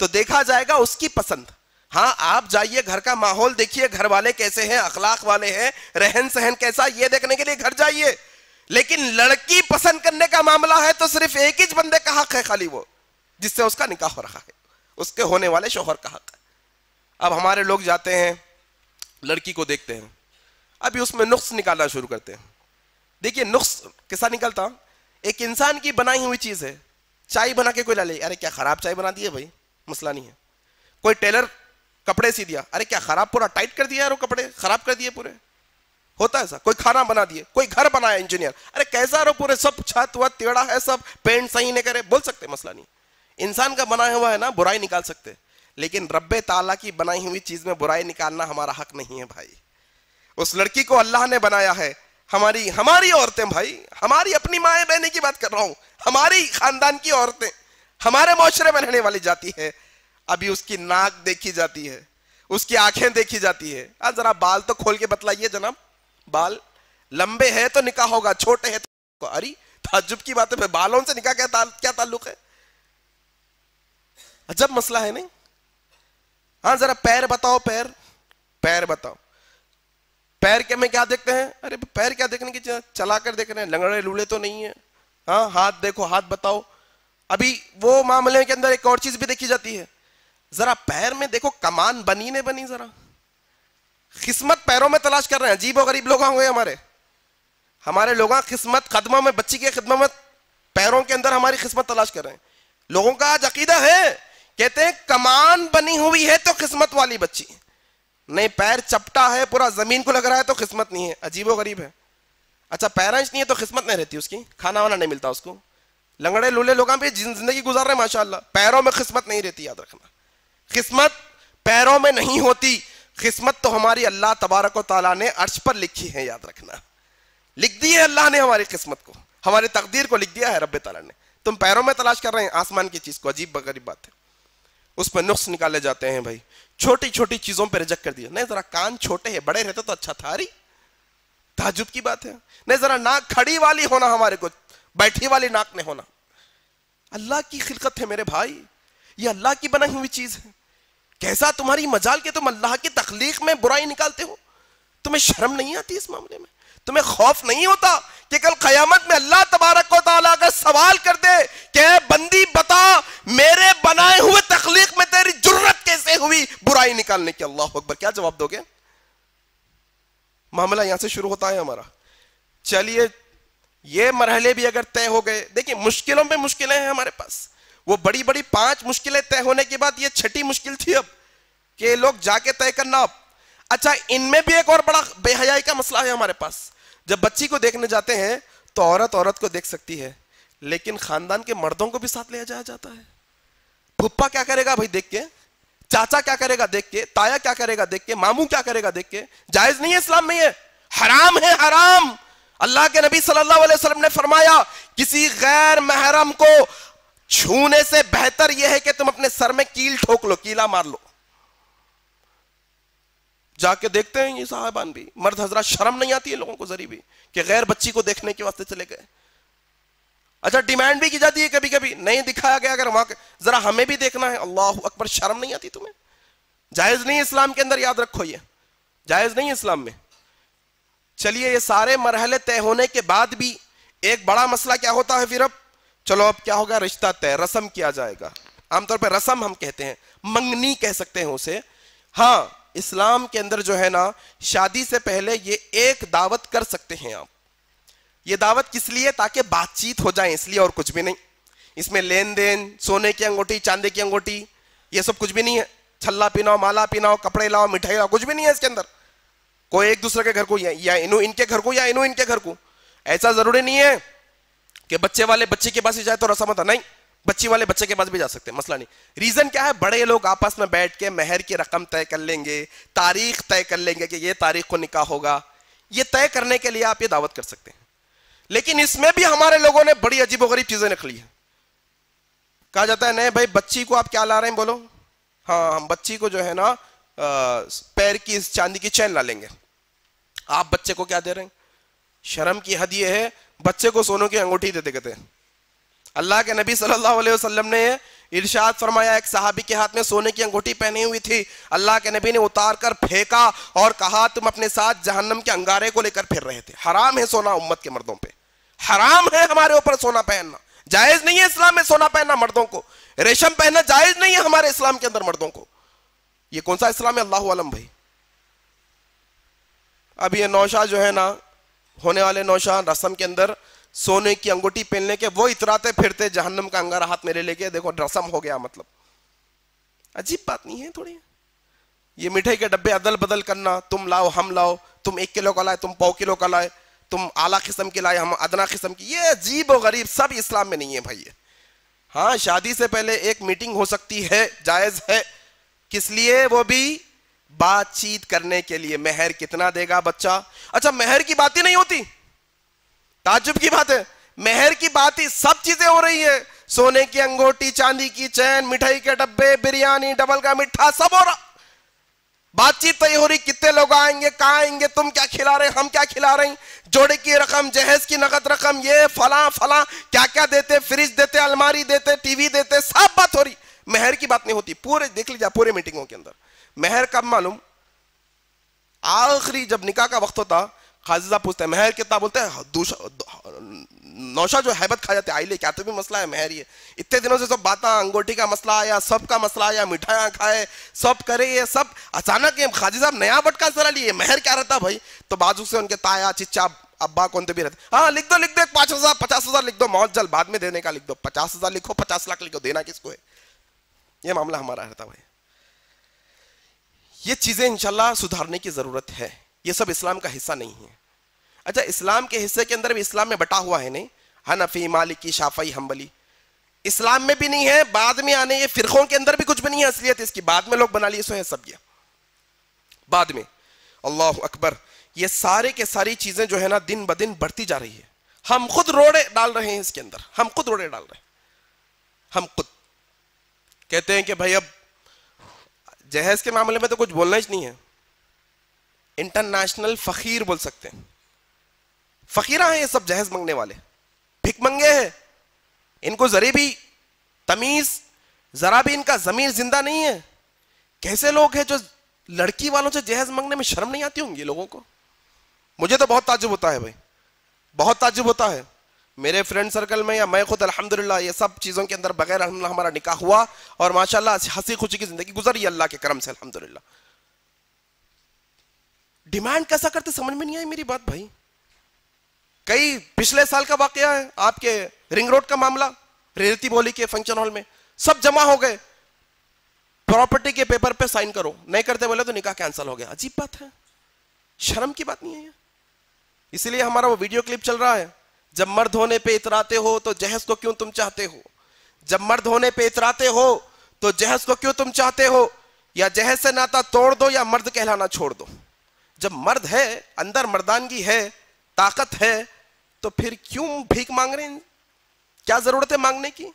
तो देखा जाएगा उसकी पसंद हाँ आप जाइए घर का माहौल देखिए घर वाले कैसे हैं अखलाक वाले हैं रहन सहन कैसा ये देखने के लिए घर जाइए लेकिन लड़की पसंद करने का मामला है तो सिर्फ एक ही बंदे का हक है खाली वो जिससे उसका निकाह हो रहा है उसके होने वाले शोहर का हक है अब हमारे लोग जाते हैं लड़की को देखते हैं अभी उसमें नुस्ख निकालना शुरू करते हैं देखिए नुस्ख किसा निकलता एक इंसान की बनाई हुई चीज़ है चाय बना के कोई ला ले अरे क्या ख़राब चाय बना दी है भाई मसला नहीं है कोई टेलर कपड़े सी दिया अरे क्या ख़राब पूरा टाइट कर दिया यार वो कपड़े ख़राब कर दिए पूरे होता है ऐसा कोई खाना बना दिए कोई घर बनाया इंजीनियर अरे कैसा रो पूरे सब छत हुआ तेड़ा है सब पेंट सही नहीं करे बोल सकते मसला नहीं इंसान का बनाया हुआ है ना बुराई निकाल सकते लेकिन रब्बे ताला की बनाई हुई चीज़ में बुराई निकालना हमारा हक नहीं है भाई उस लड़की को अल्लाह ने बनाया है हमारी हमारी औरतें भाई हमारी अपनी माए बहने की बात कर रहा हूं हमारी खानदान की औरतें हमारे माशरे में रहने वाली जाती है अभी उसकी नाक देखी जाती है उसकी आंखें देखी जाती है आज जरा बाल तो खोल के बतलाइए जनाब बाल लंबे है तो निकाह होगा छोटे है तो अरे ताजुब की बात है बालों से निकाह क्या क्या ताल्लुक है अजब मसला है नहीं हाँ जरा पैर बताओ पैर पैर बताओ पैर के में क्या देखते हैं अरे पैर क्या देखने की चला कर देख रहे हैं लंगड़े लूड़े तो नहीं है हाँ हाथ देखो हाथ बताओ अभी वो मामले के अंदर एक और चीज भी देखी जाती है जरा पैर में देखो कमान बनी ने बनी जरा किस्मत पैरों में तलाश कर रहे हैं अजीब और गरीब लोग होंगे हमारे हमारे लोग किस्मत हाँ, खदमा में बच्ची की खिदमत पैरों के अंदर हमारी किस्मत तलाश कर रहे हैं लोगों का आज अकीदा है कहते हैं कमान बनी हुई है तो किस्मत वाली बच्ची नहीं पैर चपटा है पूरा जमीन को लग रहा है तो किस्मत नहीं है अजीबो गरीब है अच्छा पैर नहीं है तो किस्मत नहीं रहती उसकी खाना वाना नहीं मिलता उसको लंगड़े लूले लोग भी जिंदगी गुजार रहे माशाला पैरों में किस्मत नहीं रहती याद रखना किस्मत पैरों में नहीं होती किस्मत तो हमारी अल्लाह तबारक तला ने अर्श पर लिखी है याद रखना लिख दी है अल्लाह ने हमारी किस्मत को हमारी तकदीर को लिख दिया है रब तला ने तुम पैरों में तलाश कर रहे हैं आसमान की चीज को अजीब गरीब बात है उस पर नुस्ख निकाले जाते हैं भाई छोटी छोटी चीजों पर रिजेक्ट कर दिया नहीं जरा कान छोटे हैं बड़े रहते तो अच्छा था अरे ताजुब की बात है नहीं जरा नाक खड़ी वाली होना हमारे को बैठी वाली नाक ने होना अल्लाह की खिलकत है मेरे भाई ये अल्लाह की बनाई हुई चीज है कैसा तुम्हारी मजाल के तुम अल्लाह की तखलीक में बुराई निकालते हो तुम्हें शर्म नहीं आती इस मामले में तुम्हें खौफ नहीं होता कि कल कयामत में अल्लाह तबारक ताला अगर सवाल कर दे कि बंदी बता मेरे बनाए हुए तखलीक में तेरी जरूरत कैसे हुई बुराई निकालने की अल्लाह अकबर क्या जवाब दोगे मामला यहां से शुरू होता है हमारा चलिए ये मरहले भी अगर तय हो गए देखिए मुश्किलों में मुश्किलें हैं हमारे पास वो बड़ी बड़ी पांच मुश्किलें तय होने के बाद ये छठी मुश्किल थी अब कि लोग जाके तय करना अब अच्छा इनमें भी एक और बड़ा बेहयाई का मसला है हमारे पास जब बच्ची को देखने जाते हैं तो औरत औरत को देख सकती है लेकिन खानदान के मर्दों को भी साथ ले जाया जाता है फुप्पा क्या करेगा भाई देख के चाचा क्या करेगा देख के ताया क्या करेगा देख के मामू क्या करेगा देख के जायज नहीं है इस्लाम में ये हराम है हराम अल्लाह के नबी सल्लल्लाहु अलैहि वसल्लम ने फरमाया किसी गैर महरम को छूने से बेहतर यह है कि तुम अपने सर में कील ठोक लो कीला मार लो जाके देखते हैं ये साहबान भी मर्द हजरा शर्म नहीं आती है लोगों को जरी भी कि गैर बच्ची को देखने के वास्ते चले गए अच्छा डिमांड भी की जाती है कभी कभी नहीं दिखाया गया अगर वहां जरा हमें भी देखना है अल्लाह अकबर शर्म नहीं आती तुम्हें जायज नहीं इस्लाम के अंदर याद रखो ये जायज नहीं इस्लाम में चलिए ये सारे मरहले तय होने के बाद भी एक बड़ा मसला क्या होता है फिर अब चलो अब क्या होगा रिश्ता तय रसम किया जाएगा आमतौर पर रसम हम कहते हैं मंगनी कह सकते हैं उसे हाँ इस्लाम के अंदर जो है ना शादी से पहले ये एक दावत कर सकते हैं आप ये दावत किस लिए ताकि बातचीत हो जाए इसलिए और कुछ भी नहीं इसमें लेन देन सोने की अंगूठी चांदी की अंगूठी ये सब कुछ भी नहीं है छल्ला पिनाओ माला पिनाओ कपड़े लाओ मिठाई लाओ कुछ भी नहीं है इसके अंदर कोई एक दूसरे के घर को या, या इनू इनके घर को या इनू इनके घर को ऐसा जरूरी नहीं है कि बच्चे वाले बच्चे के पास ही जाए तो रसम होता नहीं बच्ची वाले बच्चे के पास भी जा सकते हैं मसला नहीं रीजन क्या है बड़े लोग आपस में बैठ के मेहर की रकम तय कर लेंगे तारीख तय कर लेंगे कि ये तारीख को निकाह होगा ये तय करने के लिए आप ये दावत कर सकते हैं लेकिन इसमें भी हमारे लोगों ने बड़ी गरीब चीजें रख ली है कहा जाता है नहीं भाई बच्ची को आप क्या ला रहे हैं बोलो हाँ हम बच्ची को जो है ना पैर की चांदी की चैन ला लेंगे आप बच्चे को क्या दे रहे हैं शर्म की हद ये है बच्चे को सोनों की अंगूठी दे देते हैं अल्लाह के नबी सल्लल्लाहु अलैहि वसल्लम ने इरशाद फरमाया एक सहाबी के हाथ में सोने की अंगूठी पहनी हुई थी अल्लाह के नबी ने उतार कर फेंका और कहा तुम अपने साथ जहन्नम के अंगारे को लेकर फिर रहे थे हराम है सोना उम्मत के मर्दों पे हराम है हमारे ऊपर सोना पहनना जायज नहीं है इस्लाम में सोना पहनना मर्दों को रेशम पहनना जायज नहीं है हमारे इस्लाम के अंदर मर्दों को ये कौन सा इस्लाम है अल्लाह आलम भाई अब ये नौशा जो है ना होने वाले नौशा रस्म के अंदर सोने की अंगूठी पहनने के वो इतराते फिरते जहन्नम का अंगारा हाथ मेरे लेके देखो रसम हो गया मतलब अजीब बात नहीं है थोड़ी ये मिठाई के डब्बे अदल बदल करना तुम लाओ हम लाओ तुम एक किलो का लाए तुम पाओ किलो का लाए तुम आला किस्म की लाए हम अदना किस्म की ये अजीब और गरीब सब इस्लाम में नहीं है भाई ये हाँ शादी से पहले एक मीटिंग हो सकती है जायज है किस लिए वो भी बातचीत करने के लिए मेहर कितना देगा बच्चा अच्छा मेहर की बात ही नहीं होती ताजुब की बात है मेहर की बात ही सब चीजें हो रही है सोने की अंगूठी चांदी की चैन मिठाई के डब्बे बिरयानी डबल का मिठा सब हो रहा बातचीत तय तो हो रही कितने लोग आएंगे कहा आएंगे तुम क्या खिला रहे हम क्या खिला रहे जोड़े की रकम जहेज की नकद रकम ये फला फला क्या क्या देते फ्रिज देते अलमारी देते टीवी देते सब बात हो रही मेहर की बात नहीं होती पूरे देख लीजिए पूरे मीटिंगों के अंदर मेहर कब मालूम आखिरी जब निकाह का वक्त होता हाजी साहब पूछते हैं मेहर कितना बोलते हैं नौशा जो हैबत खा जाते ले क्या तो भी मसला है मेहर ये इतने दिनों से सब बात अंगोठी का मसला आया सब का मसला आया मिठाइयाँ खाए सब करे ये सब अचानक ये खाजी साहब नया बटका सरा लिए मेहर क्या रहता भाई तो बाजू से उनके ताया चिच्चा अब्बा कौन तो भी रहते हाँ लिख दो लिख दो पाँच हजार पचास हजार लिख दो मौत जल बाद में देने का लिख दो पचास हजार लिखो पचास लाख लिखो देना किसको है ये मामला हमारा रहता भाई ये चीज़ें इंशाल्लाह सुधारने की ज़रूरत है ये सब इस्लाम का हिस्सा नहीं है अच्छा इस्लाम के हिस्से के अंदर भी इस्लाम में बटा हुआ है नहीं हनफी मालिकी शाफई हम्बली इस्लाम में भी नहीं है बाद में आने ये फिरकों के अंदर भी कुछ भी नहीं है असलियत इसकी बाद में लोग बना लिए सो है सब ये बाद में अल्लाह अकबर ये सारे के सारी चीजें जो है ना दिन ब दिन बढ़ती जा रही है हम खुद रोड़े डाल रहे हैं इसके अंदर हम खुद रोड़े डाल रहे हैं हम खुद कहते हैं कि भाई अब जहेज के मामले में तो कुछ बोलना ही नहीं है इंटरनेशनल फकीर बोल सकते हैं फकीरा हैं ये सब जहेज मंगने वाले भिक मंगे हैं इनको जरे भी तमीज जरा भी इनका जमीर जिंदा नहीं है कैसे लोग हैं जो लड़की वालों से जहेज मांगने में शर्म नहीं आती होंगी लोगों को मुझे तो बहुत ताजुब होता है भाई बहुत ताजुब होता है मेरे फ्रेंड सर्कल में या मैं खुद अल्हम्दुलिल्लाह ये सब चीज़ों के अंदर बगैर अल्हम्दुलिल्लाह हमारा निकाह हुआ और माशाल्लाह हंसी खुशी की ज़िंदगी गुजरी अल्लाह के करम से अल्हम्दुलिल्लाह डिमांड कैसा करते समझ में नहीं आई मेरी बात भाई कई पिछले साल का वाक्य है आपके रिंग रोड का मामला रेलती बोली के फंक्शन हॉल में सब जमा हो गए प्रॉपर्टी के पेपर पे साइन करो नहीं करते बोले तो निकाह कैंसिल हो गया अजीब बात है शर्म की बात नहीं है इसलिए हमारा वो वीडियो क्लिप चल रहा है जब मर्द होने पे इतराते हो तो जहेज को क्यों तुम चाहते हो जब मर्द होने पे इतराते हो तो जहेज को क्यों तुम चाहते हो या जहेज से नाता तोड़ दो या मर्द कहलाना छोड़ दो जब मर्द है अंदर मर्दानगी है ताकत है तो फिर क्यों भीख मांग रहे हैं क्या जरूरत है मांगने की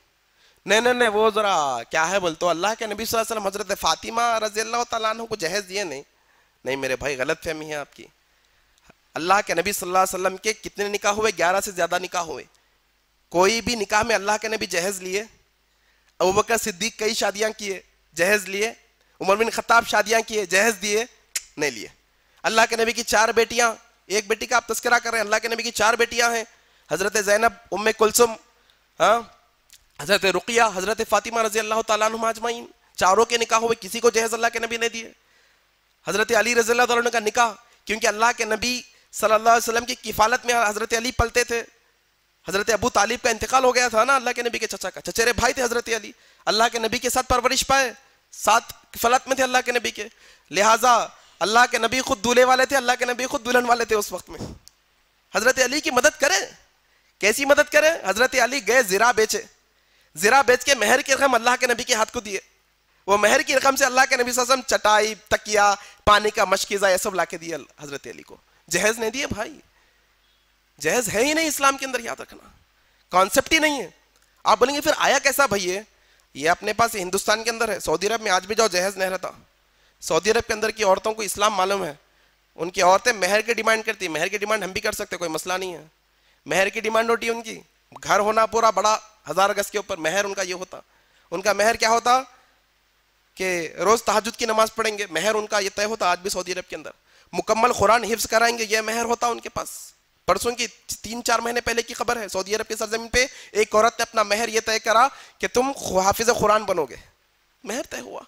नहीं नहीं नहीं वो जरा क्या है बोलते अल्लाह के नबी वसल्लम हजरत फातिमा रजी अल्लाह तु को जहेज दिए नहीं नहीं मेरे भाई गलत फहमी है आपकी अल्लाह के नबी सल्लल्लाहु अलैहि वसल्लम के कितने निकाह हुए ग्यारह से ज़्यादा निकाह हुए कोई भी निकाह में अल्लाह के नबी जहेज लिए अबू बकर सिद्दीक कई शादियां किए जहेज लिए उमर बिन खत्ताब शादियां किए जहेज दिए नहीं लिए अल्लाह के नबी की चार बेटियां एक बेटी का आप तस्करा कर रहे हैं अल्लाह के नबी की चार बेटियां हैं हजरत जैनब उम्म कुलसुम हाँ हजरत रुकिया हजरत फातिमा रजी अल्लाह तुम चारों के निकाह हुए किसी को जहेज अल्लाह के नबी ने दिए हजरत अली रजी अल्लाह का निकाह क्योंकि अल्लाह के नबी सल्लल्लाहु अलैहि वसल्लम की किफालत में हजरत अली पलते थे हजरत अबू तालिब का इंतकाल हो गया था ना अल्लाह के नबी के चचा का चचेरे भाई थे हजरत अली अल्लाह के नबी के साथ परवरिश पाए साथ फलत में थे अल्लाह के नबी के लिहाजा अल्लाह के नबी खुद दूल्हे वाले थे अल्लाह के नबी खुद दुल्हन वाले थे उस वक्त में हजरत अली की मदद करें कैसी मदद करें हजरत अली गए ज़रा बेचे जिरा बेच के महर की रकम अल्लाह के नबी के हाथ को दिए वो मेहर की रकम से अल्लाह के नबी सजम चटाई तकिया पानी का मशकीज़ा यह सब ला के दिए हजरत अली को जहेज नहीं दिए भाई जहेज है ही नहीं इस्लाम के अंदर याद रखना कॉन्सेप्ट ही नहीं है आप बोलेंगे फिर आया कैसा भैया ये अपने पास हिंदुस्तान के अंदर है सऊदी अरब में आज भी जाओ जहेज नहीं रहता सऊदी अरब के अंदर की औरतों को इस्लाम मालूम है उनकी औरतें मेहर की डिमांड करती है मेहर की डिमांड हम भी कर सकते कोई मसला नहीं है मेहर की डिमांड होती है उनकी घर होना पूरा बड़ा हजार गज के ऊपर मेहर उनका ये होता उनका मेहर क्या होता कि रोज तहजुद की नमाज पढ़ेंगे मेहर उनका ये तय होता आज भी सऊदी अरब के अंदर मुकम्मल कुरान हिफ्स कराएंगे यह मेहर होता उनके पास परसों की तीन चार महीने पहले की खबर है सऊदी अरब की सरजमीन पे एक औरत ने अपना मेहर यह तय करा कि तुम हाफिज कुरान बनोगे मेहर तय हुआ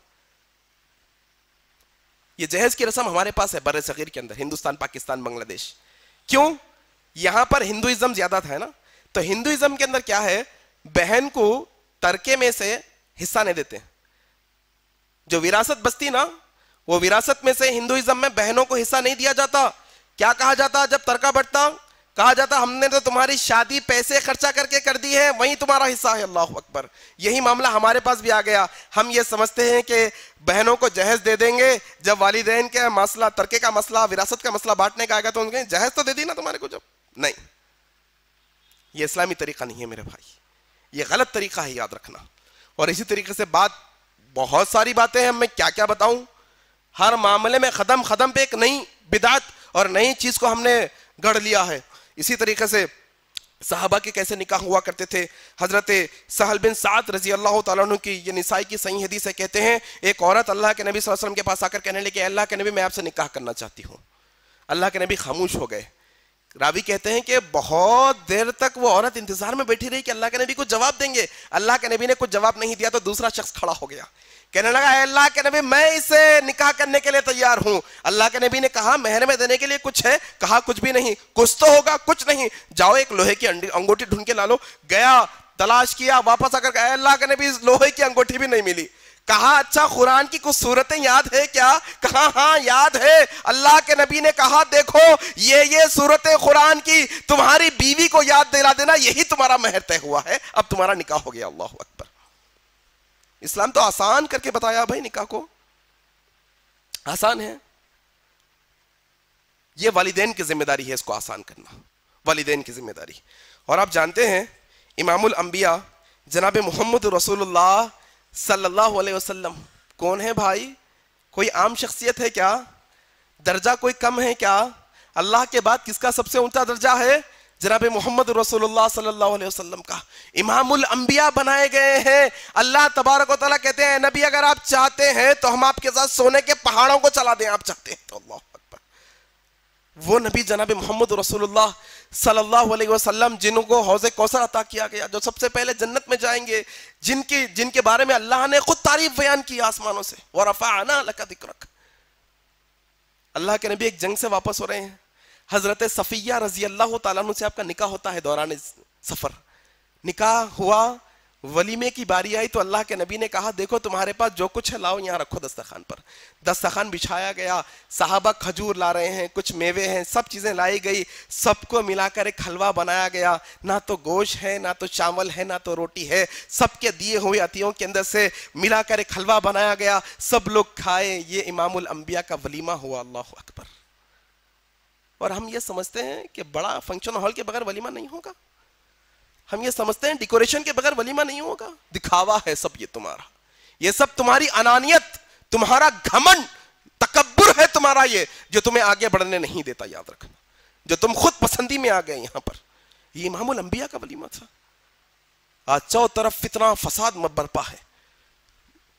ये जहेज की रस्म हमारे पास है बर सगीर के अंदर हिंदुस्तान पाकिस्तान बांग्लादेश क्यों यहां पर हिंदुइज्म ज्यादा था ना तो हिंदुइज्म के अंदर क्या है बहन को तरके में से हिस्सा नहीं देते जो विरासत बस्ती ना वो विरासत में से हिंदुइज्म में बहनों को हिस्सा नहीं दिया जाता क्या कहा जाता जब तरका बढ़ता कहा जाता हमने तो तुम्हारी शादी पैसे खर्चा करके कर दी है वही तुम्हारा हिस्सा है अल्लाह अकबर यही मामला हमारे पास भी आ गया हम ये समझते हैं कि बहनों को जहेज दे देंगे जब वालदेन के मसला तरके का मसला विरासत का मसला बांटने का आएगा तो उनके जहेज तो दे दी ना तुम्हारे को जब नहीं ये इस्लामी तरीका नहीं है मेरे भाई ये गलत तरीका है याद रखना और इसी तरीके से बात बहुत सारी बातें हैं मैं क्या क्या बताऊं हर मामले में खदम खदम पे एक नई बिदात और नई चीज को हमने गढ़ लिया है इसी तरीके से साहबा के कैसे निकाह हुआ करते थे हज़रत सहल बिन सात रजी अल्लाह तु की ये निसाई की सही हदी से कहते हैं एक औरत अल्लाह के नबी वसल्लम के पास आकर कहने लगे अल्लाह के नबी मैं आपसे निकाह करना चाहती हूँ अल्लाह के नबी खामोश हो गए रावी कहते हैं कि बहुत देर तक वो औरत इंतजार में बैठी रही कि अल्लाह के नबी को जवाब देंगे अल्लाह के नबी ने कुछ जवाब नहीं दिया तो दूसरा शख्स खड़ा हो गया कहने लगा अल्लाह के नबी मैं इसे निकाह करने के लिए तैयार हूं अल्लाह के नबी ने कहा मेहर में देने के लिए कुछ है कहा कुछ भी नहीं कुछ तो होगा कुछ नहीं जाओ एक लोहे की अंगूठी ढूंढ के ला लो गया तलाश किया वापस आकर अल्लाह के नबी लोहे की अंगूठी भी नहीं मिली कहा अच्छा कुरान की कुछ सूरतें याद है क्या कहा हाँ याद है अल्लाह के नबी ने कहा देखो ये ये सूरतें कुरान की तुम्हारी बीवी को याद दिला देना यही तुम्हारा महर तय हुआ है अब तुम्हारा निकाह हो गया अल्लाह अकबर इस्लाम तो आसान करके बताया भाई निकाह को आसान है यह वालिदेन की जिम्मेदारी है इसको आसान करना वालिदेन की जिम्मेदारी और आप जानते हैं इमामुल अंबिया जनाब मोहम्मद रसूलुल्लाह सल्लल्लाहु अलैहि वसल्लम कौन है भाई कोई आम शख्सियत है क्या दर्जा कोई कम है क्या अल्लाह के बाद किसका सबसे ऊंचा दर्जा है जनाब मोहम्मद रसोल्ला सल्लाम का इमामुल अंबिया बनाए गए हैं अल्लाह तबारक वाली कहते हैं नबी अगर आप चाहते हैं तो हम आपके साथ सोने के पहाड़ों को चला दें आप चाहते हैं तो अल्लाह वो नबी जनाब मोहम्मद रसोल्ला सल्लल्लाहु अलैहि वसल्लम जिनको हौज कौसर अता किया गया जो सबसे पहले जन्नत में जाएंगे जिनकी जिनके बारे में अल्लाह ने खुद तारीफ बयान की आसमानों से वो रफा आना अल्लाह के नबी एक जंग से वापस हो रहे हैं हजरत सफ़िया रजी अल्लाह तु से आपका निका होता है दौरान सफ़र निकाह हुआ वलीमे की बारी आई तो अल्लाह के नबी ने कहा देखो तुम्हारे पास जो कुछ है लाओ यहाँ रखो दस्तखान पर दस्तखान बिछाया गया साहबा खजूर ला रहे हैं कुछ मेवे हैं सब चीज़ें लाई गई सबको मिलाकर एक हलवा बनाया गया ना तो गोश है ना तो चावल है ना तो रोटी है सबके दिए हुए अतियों के अंदर से मिलाकर एक हलवा बनाया गया सब लोग खाए ये इमामुल अम्बिया का वलीमा हुआ अल्लाह अकबर और हम ये समझते हैं कि बड़ा फंक्शन हॉल के बगैर वलीमा नहीं होगा हम ये समझते हैं डेकोरेशन के बगैर वलीमा नहीं होगा दिखावा है सब ये तुम्हारा ये सब तुम्हारी अनानियत तुम्हारा घमन तकबर है तुम्हारा ये जो तुम्हें आगे बढ़ने नहीं देता याद रखना जो तुम खुद पसंदी में आ गए यहां पर ये इमामुल अंबिया का वलीमा था आज चौ तरफ फितना फसाद बरपा है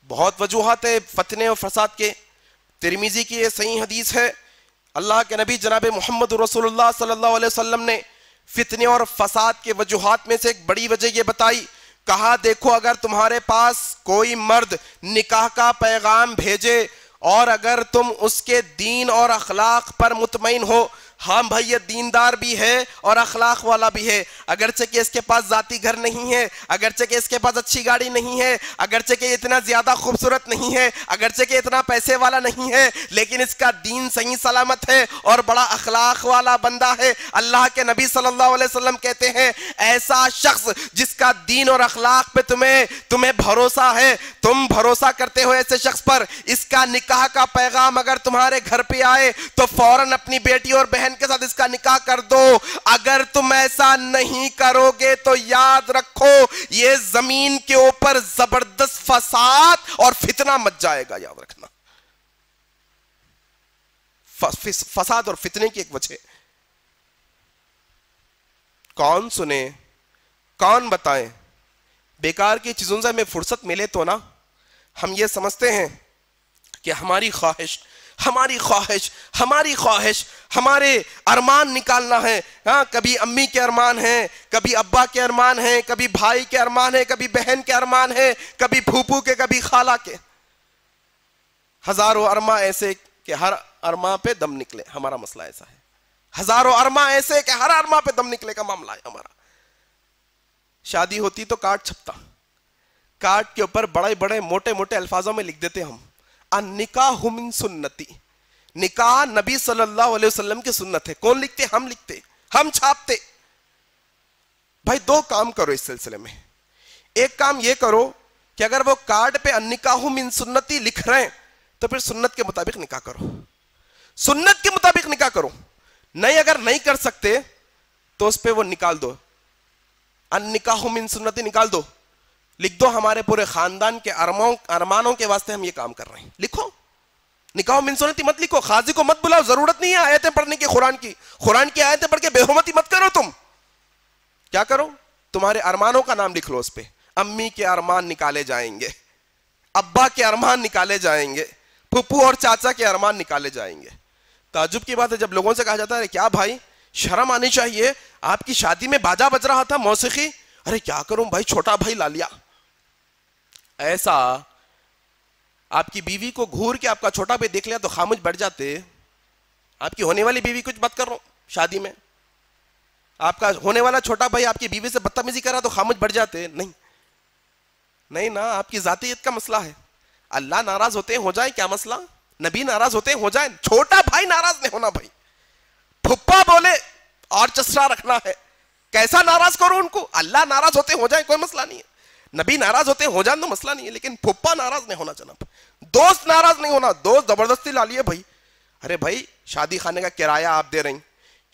बहुत वजूहत है फतने और फसाद के तिरमिजी की ये सही हदीस है अल्लाह के नबी जनाब मोहम्मद रसोल्ला सल्लाम ने फितने और फसाद के वजूहत में से एक बड़ी वजह यह बताई कहा देखो अगर तुम्हारे पास कोई मर्द निकाह का पैगाम भेजे और अगर तुम उसके दीन और अखलाक पर मुतमिन हो हाँ भाई ये दीनदार भी है और अखलाक वाला भी है अगरचे कि इसके पास जाती घर नहीं है अगरचे कि इसके पास अच्छी गाड़ी नहीं है अगरचे कि इतना ज़्यादा खूबसूरत नहीं है अगरचे कि इतना पैसे वाला नहीं है लेकिन इसका दीन सही सलामत है और बड़ा अखलाक वाला बंदा है अल्लाह के नबी सल्लल्लाहु अलैहि वसल्लम कहते हैं ऐसा शख्स जिसका दीन और अखलाक पे तुम्हें तुम्हें भरोसा है तुम भरोसा करते हो ऐसे शख्स पर इसका निकाह का पैगाम अगर तुम्हारे घर पर आए तो फौरन अपनी बेटी और बहन बहन के साथ इसका निकाह कर दो अगर तुम ऐसा नहीं करोगे तो याद रखो ये जमीन के ऊपर जबरदस्त फसाद और फितना मच जाएगा याद रखना फसाद और फितने की एक वजह कौन सुने कौन बताए बेकार की चीज़ों से हमें फुर्सत मिले तो ना हम ये समझते हैं कि हमारी ख्वाहिश हमारी ख्वाहिश हमारी ख्वाहिश हमारे अरमान निकालना है हाँ कभी अम्मी के अरमान हैं कभी अब्बा के अरमान हैं कभी भाई के अरमान है कभी बहन के अरमान है कभी फूफू के कभी खाला के हजारों अरमा ऐसे कि हर अरमा पे दम निकले हमारा मसला ऐसा है हजारों अरमा ऐसे कि हर अरमा पे दम निकले का मामला है हमारा शादी होती तो कार्ड छपता कार्ड के ऊपर बड़े बड़े मोटे मोटे अल्फाजों में लिख देते हम निकाह हुमिन सुन्नति निकाह नबी सल्लल्लाहु अलैहि वसल्लम की सुन्नत है कौन लिखते हम लिखते हम छापते भाई दो काम करो इस सिलसिले में एक काम यह करो कि अगर वो कार्ड पे अन्निकाहु मिन सुन्नति लिख रहे हैं तो फिर सुन्नत के मुताबिक निकाह करो सुन्नत के मुताबिक निकाह करो नहीं अगर नहीं कर सकते तो उस पर वो निकाल दो अन्निकाहु मिन सुन्नति निकाल दो लिख दो हमारे पूरे खानदान के अरमाओं अरमानों के वास्ते हम ये काम कर रहे हैं लिखो निकाह मिनसोनती मत लिखो खाजी को मत बुलाओ जरूरत नहीं है आयतें पढ़ने की कुरान की कुरान की आयतें पढ़ के बेहमती मत करो तुम क्या करो तुम्हारे अरमानों का नाम लिख लो उस पर अम्मी के अरमान निकाले जाएंगे अब्बा के अरमान निकाले जाएंगे फुप्पू और चाचा के अरमान निकाले जाएंगे ताजुब की बात है जब लोगों से कहा जाता है क्या भाई शर्म आनी चाहिए आपकी शादी में बाजा बज रहा था मौसी अरे क्या करूं भाई छोटा भाई ला लिया ऐसा आपकी बीवी को घूर के आपका छोटा भाई देख लिया तो खामोश बढ़ जाते आपकी होने वाली बीवी कुछ बात कर रहा हूं शादी में आपका होने वाला छोटा भाई आपकी बीवी से बदतमीजी करा तो खामोश बढ़ जाते नहीं नहीं ना आपकी जातीयत का मसला है अल्लाह नाराज होते हो जाए क्या मसला नबी नाराज होते हो जाए छोटा भाई नाराज नहीं होना भाई फुप्पा बोले और चसरा रखना है कैसा नाराज करो उनको अल्लाह नाराज होते हो जाए कोई मसला नहीं है नबी नाराज होते हो जान तो मसला नहीं है लेकिन फुप्पा नाराज नहीं होना जनाब दोस्त नाराज नहीं होना दोस्त जबरदस्ती ला लिए भाई अरे भाई शादी खाने का किराया आप दे रही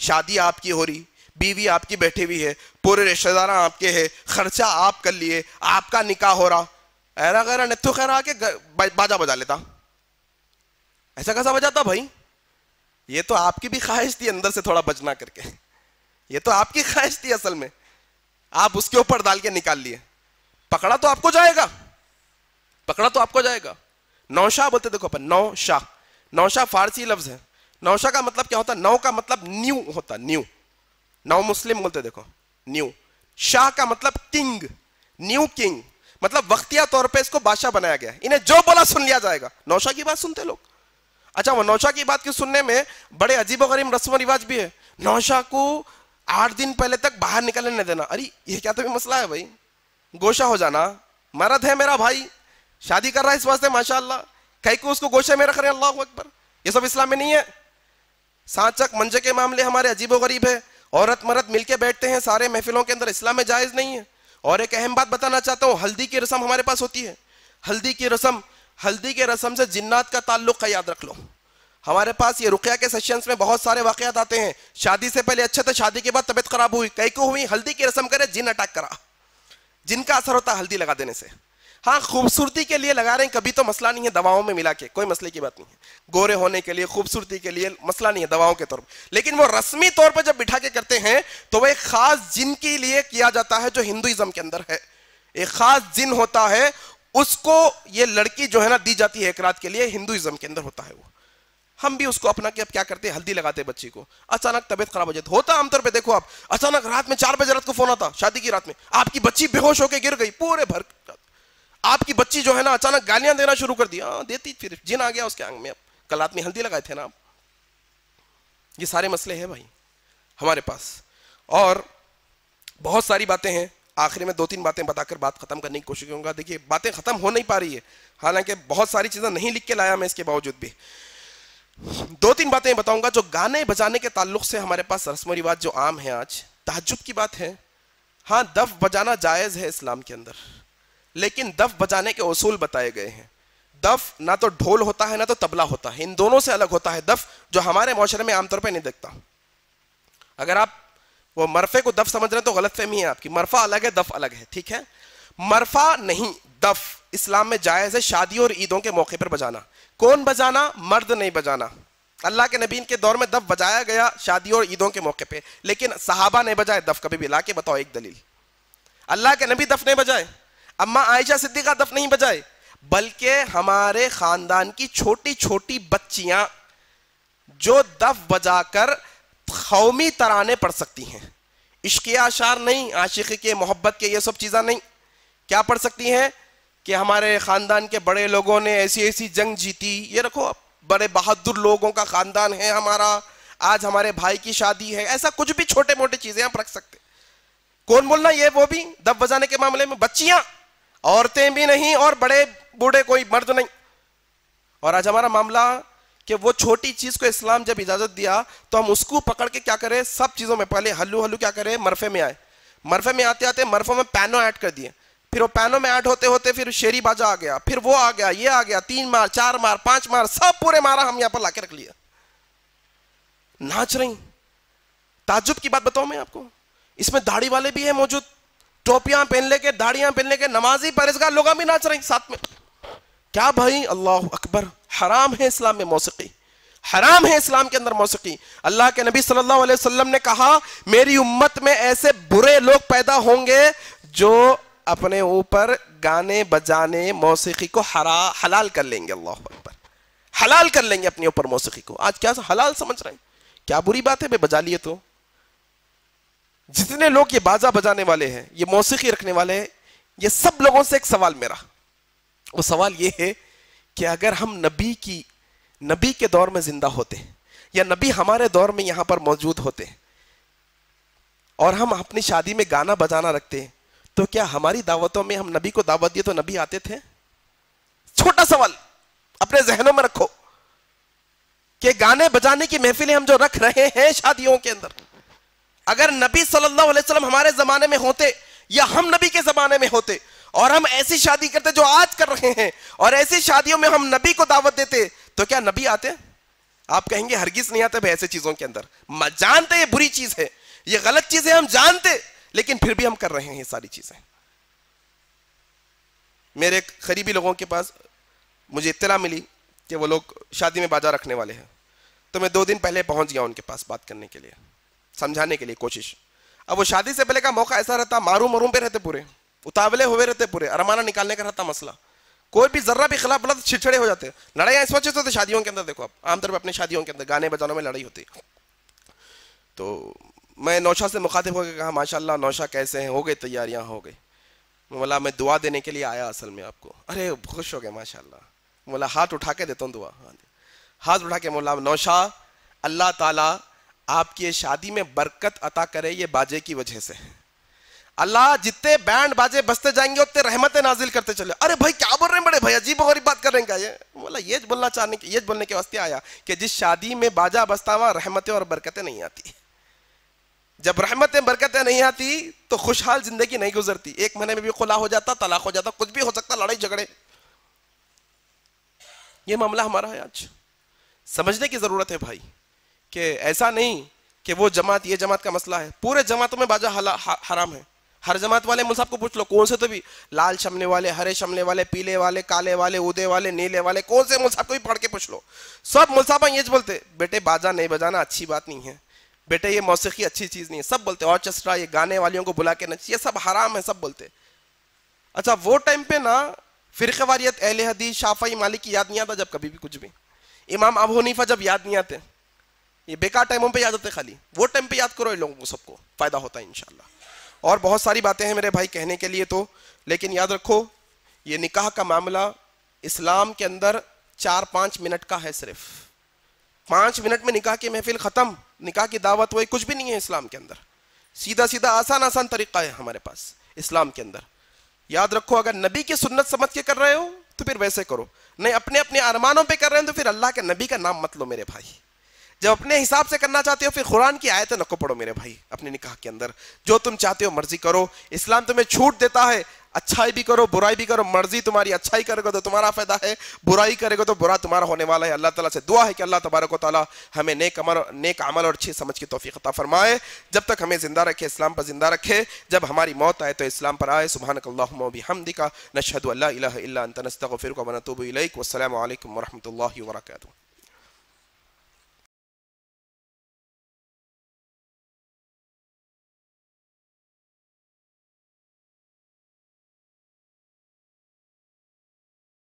शादी आपकी हो रही बीवी आपकी बैठी हुई है पूरे रिश्तेदार आपके है खर्चा आप कर लिए आपका निकाह हो रहा ऐरा गैरा नथु खैर आके बाजा बजा लेता ऐसा कैसा बजाता भाई ये तो आपकी भी ख्वाहिश थी अंदर से थोड़ा बजना करके ये तो आपकी ख्वाहिश थी असल में आप उसके ऊपर डाल के निकाल लिए पकड़ा तो आपको जाएगा पकड़ा तो आपको जाएगा नौशाह बोलते देखो अपन नौशाह नौशाह फारसी लफ्ज है नौशाह का मतलब क्या होता है नौ का मतलब न्यू होता न्यू नौ मुस्लिम बोलते देखो न्यू शाह का मतलब किंग न्यू किंग मतलब वक्तिया तौर पे इसको बादशाह बनाया गया इन्हें जो बोला सुन लिया जाएगा नौशाह की बात सुनते लोग अच्छा वो नौशा की बात की सुनने में बड़े अजीब गरीब रस्म रिवाज भी है नौशा को आठ दिन पहले तक बाहर निकलने देना अरे ये क्या तो भी मसला है भाई गोशा हो जाना मर्द है मेरा भाई शादी कर रहा है इस वास्ते माशाल्लाह कहीं को उसको गोशे में रख रहे हैं अल्लाह अकबर ये सब इस्लाम में नहीं है साचक मंजे के मामले हमारे अजीबो गरीब है औरत मर्द मिलके बैठते हैं सारे महफिलों के अंदर इस्लाम में जायज़ नहीं है और एक अहम बात बताना चाहता हूँ हल्दी की रस्म हमारे पास होती है हल्दी की रस्म हल्दी के रस्म से जिन्नात का ताल्लुक का याद रख लो हमारे पास ये रुकिया के सेशंस में बहुत सारे वाकयात आते हैं शादी से पहले अच्छे थे शादी के बाद तबीयत खराब हुई कई को हुई हल्दी की रस्म करे जिन अटैक करा जिनका असर होता है हल्दी लगा देने से हाँ खूबसूरती के लिए लगा रहे हैं कभी तो मसला नहीं है दवाओं में मिला के कोई मसले की बात नहीं है गोरे होने के लिए खूबसूरती के लिए मसला नहीं है दवाओं के तौर पर लेकिन वो रस्मी तौर पर जब बिठा के करते हैं तो वह एक खास जिन के लिए किया जाता है जो हिंदुइज्म के अंदर है एक खास जिन होता है उसको ये लड़की जो है ना दी जाती है एक रात के लिए हिंदुइज्म के अंदर होता है वो हम भी उसको अपना अब क्या करते हैं हल्दी लगाते बच्ची को अचानक तबियत खराब हो जाती होता आमतौर पे देखो आप अचानक रात में चार बजे रात को फोन आता शादी की रात में आपकी बच्ची बेहोश होकर गिर गई पूरे भर आपकी बच्ची जो है ना अचानक गालियां देना शुरू कर दिया हाँ, देती फिर जिन आ गया उसके अंग में कल रात में हल्दी लगाए थे ना आप ये सारे मसले हैं भाई हमारे पास और बहुत सारी बातें हैं आखिरी में दो तीन बातें बताकर बात खत्म करने की कोशिश करूंगा देखिए बातें खत्म हो नहीं पा रही है हालांकि बहुत सारी चीजें नहीं लिख के लाया मैं इसके बावजूद भी दो तीन बातें बताऊंगा जो गाने बजाने के ताल्लुक से हमारे पास रस्म रिवाज जो आम है आज ताजुब की बात है हाँ दफ बजाना जायज़ है इस्लाम के अंदर लेकिन दफ बजाने के असूल बताए गए हैं दफ ना तो ढोल होता है ना तो तबला होता है इन दोनों से अलग होता है दफ जो हमारे माशरे में आमतौर पर नहीं देखता अगर आप वो मरफे को दफ समझ रहे हैं तो गलत फहमी है आपकी मरफा अलग है दफ अलग है ठीक है मरफा नहीं दफ इस्लाम में जायज़ है शादी और ईदों के मौके पर बजाना कौन बजाना मर्द नहीं बजाना अल्लाह के नबीन के दौर में दफ बजाया गया शादी और ईदों के मौके पे लेकिन साहबा ने बजाए दफ कभी भी ला के बताओ एक दलील अल्लाह के नबी दफ नहीं बजाए अम्मा आयशा सिद्दीका दफ नहीं बजाए बल्कि हमारे खानदान की छोटी छोटी बच्चियां जो दफ बजा कर कौमी तराने पढ़ सकती हैं इश्किया अशार नहीं आशिक के मोहब्बत के ये सब चीज़ा नहीं क्या पढ़ सकती हैं कि हमारे ख़ानदान के बड़े लोगों ने ऐसी ऐसी जंग जीती ये रखो बड़े बहादुर लोगों का ख़ानदान है हमारा आज हमारे भाई की शादी है ऐसा कुछ भी छोटे मोटे चीज़ें आप रख सकते कौन बोलना ये वो भी दब बजाने के मामले में बच्चियां औरतें भी नहीं और बड़े बूढ़े कोई मर्द नहीं और आज हमारा मामला कि वो छोटी चीज को इस्लाम जब इजाजत दिया तो हम उसको पकड़ के क्या करें सब चीजों में पहले हल्लू हल्लू क्या करें मरफे में आए मरफे में आते आते मरफों में पैनो ऐड कर दिए फिर वो पैनों में ऐड होते होते फिर शेरी बाजा आ गया फिर वो आ गया ये आ गया तीन मार चार मार पांच मार सब पूरे मारा हम यहां पर लाके रख लिया नाच रही ताजुब की बात बताऊं मैं आपको इसमें दाढ़ी वाले भी है मौजूद टोपियां पहन लेके दाढ़ियां पहन लेके नमाजी परेजगार लोग भी नाच रहे साथ में क्या भाई अल्लाह अकबर हराम है इस्लाम में मौसीकी हराम है इस्लाम के अंदर मौसीकी अल्लाह के नबी सल्लल्लाहु अलैहि वसल्लम ने कहा मेरी उम्मत में ऐसे बुरे लोग पैदा होंगे जो अपने ऊपर गाने बजाने मौसीकी को हरा हलाल कर लेंगे अल्लाह अकबर हलाल कर लेंगे अपने ऊपर मौसीकी को आज क्या हलाल समझ रहे हैं क्या बुरी बात है भाई बजा लिए तो जितने लोग ये बाजा बजाने वाले हैं ये मौसीकी रखने वाले हैं ये सब लोगों से एक सवाल मेरा वो सवाल ये है कि अगर हम नबी की नबी के दौर में जिंदा होते या नबी हमारे दौर में यहां पर मौजूद होते और हम अपनी शादी में गाना बजाना रखते हैं तो क्या हमारी दावतों में हम नबी को दावत दिए तो नबी आते थे छोटा सवाल अपने जहनों में रखो कि गाने बजाने की महफिलें हम जो रख रहे हैं शादियों के अंदर अगर नबी सल्लल्लाहु अलैहि वसल्लम हमारे जमाने में होते या हम नबी के जमाने में होते और हम ऐसी शादी करते जो आज कर रहे हैं और ऐसी शादियों में हम नबी को दावत देते तो क्या नबी आते आप कहेंगे हरगिज नहीं आते भाई ऐसे चीजों के अंदर जानते ये बुरी चीज है ये गलत चीज है हम जानते लेकिन फिर भी हम कर रहे हैं ये सारी चीज़ें मेरे करीबी लोगों के पास मुझे इतना मिली कि वो लोग शादी में बाजा रखने वाले हैं तो मैं दो दिन पहले पहुंच गया उनके पास बात करने के लिए समझाने के लिए कोशिश अब वो शादी से पहले का मौका ऐसा रहता मारू मरूम पे रहते पूरे उतावले हुए रहते पूरे अरमाना निकालने का रहता मसला कोई भी जर्रा भी खिलाफ तो छिड़छड़े हो जाते लड़ाई सोचे तो शादियों के अंदर देखो आप आमतौर पर अपने शादियों के अंदर गाने बजानों में लड़ाई होती तो मैं नौशा से मुखातिब होकर कहा माशाल्लाह नौशा कैसे हैं हो गए तैयारियां हो गई बोला मैं दुआ देने के लिए आया असल में आपको अरे खुश हो गए माशाल्लाह बोला हाथ उठा के देता हूँ दुआ हाँ हाथ उठा के बोला नौशा अल्लाह ताला आपकी शादी में बरकत अता करे ये बाजे की वजह से अल्लाह जितने बैंड बाजे बसते जाएंगे उतने रहमतें नाजिल करते चले अरे भाई क्या बोल रहे हैं बड़े भाई अजीब गरीब बात कर रहे हैं क्या ये बोला ये बोलना चाहने ये बोलने के वास्ते आया कि जिस शादी में बाजा बसता वहाँ रहमतें और बरकतें नहीं आती जब रहमतें बरकतें नहीं आती तो खुशहाल जिंदगी नहीं गुजरती एक महीने में भी खुला हो जाता तलाक हो जाता कुछ भी हो सकता लड़ाई झगड़े ये मामला हमारा है आज समझने की ज़रूरत है भाई कि ऐसा नहीं कि वो जमात ये जमात का मसला है पूरे जमातों में बाजा हला, हा, हराम है हर जमात वाले मुसाब को पूछ लो कौन से तो भी लाल शमले वाले हरे शमले वाले पीले वाले काले वाले उदे वाले नीले वाले कौन से मुसाब को भी पढ़ के पूछ लो सब मुसाबा ये बोलते बेटे बाजा नहीं बजाना अच्छी बात नहीं है बेटे ये मौसीकी अच्छी चीज़ नहीं है सब बोलते ऑर्केस्ट्रा ये गाने वालियों को बुला के नचिए सब हराम है सब बोलते अच्छा वो टाइम पे ना वारियत अहल हदी शाफाई मालिक की याद नहीं आता जब कभी भी कुछ भी इमाम अब हनीफा जब याद नहीं आते ये बेकार टाइमों पे याद आते खाली वो टाइम पे याद करो ये लोगों को सबको फ़ायदा होता है इनशाला और बहुत सारी बातें हैं मेरे भाई कहने के लिए तो लेकिन याद रखो ये निकाह का मामला इस्लाम के अंदर चार पाँच मिनट का है सिर्फ़ पांच मिनट में निकाह की महफिल खत्म निकाह की दावत वही कुछ भी नहीं है इस्लाम के अंदर सीधा सीधा आसान आसान तरीका है हमारे पास इस्लाम के अंदर याद रखो अगर नबी की सुन्नत समझ के कर रहे हो तो फिर वैसे करो नहीं अपने अपने अरमानों पे कर रहे हो तो फिर अल्लाह के नबी का नाम मत लो मेरे भाई जब अपने हिसाब से करना चाहते हो फिर कुरान की आयतें नको पढ़ो मेरे भाई अपने निकाह के अंदर जो तुम चाहते हो मर्जी करो इस्लाम तुम्हें छूट देता है अच्छाई भी करो बुराई भी करो मर्जी तुम्हारी अच्छाई करेगा तो तुम्हारा फायदा है बुराई करेगा तो बुरा तुम्हारा होने वाला है अल्लाह तला से दुआ है कि अल्लाह तबारक ताला हमें नेक अमल नेक अमल और अच्छी समझ की तोफ़ी फरमाए जब तक हमें ज़िंदा रखे इस्लाम पर ज़िंदा रखे जब हमारी मौत आए तो इस्लाम पर आए सुबह नकल्लाबी हम दिखा नशद अल्लाह फिर नस्तफ़िर वनतूब वरहमल वर्का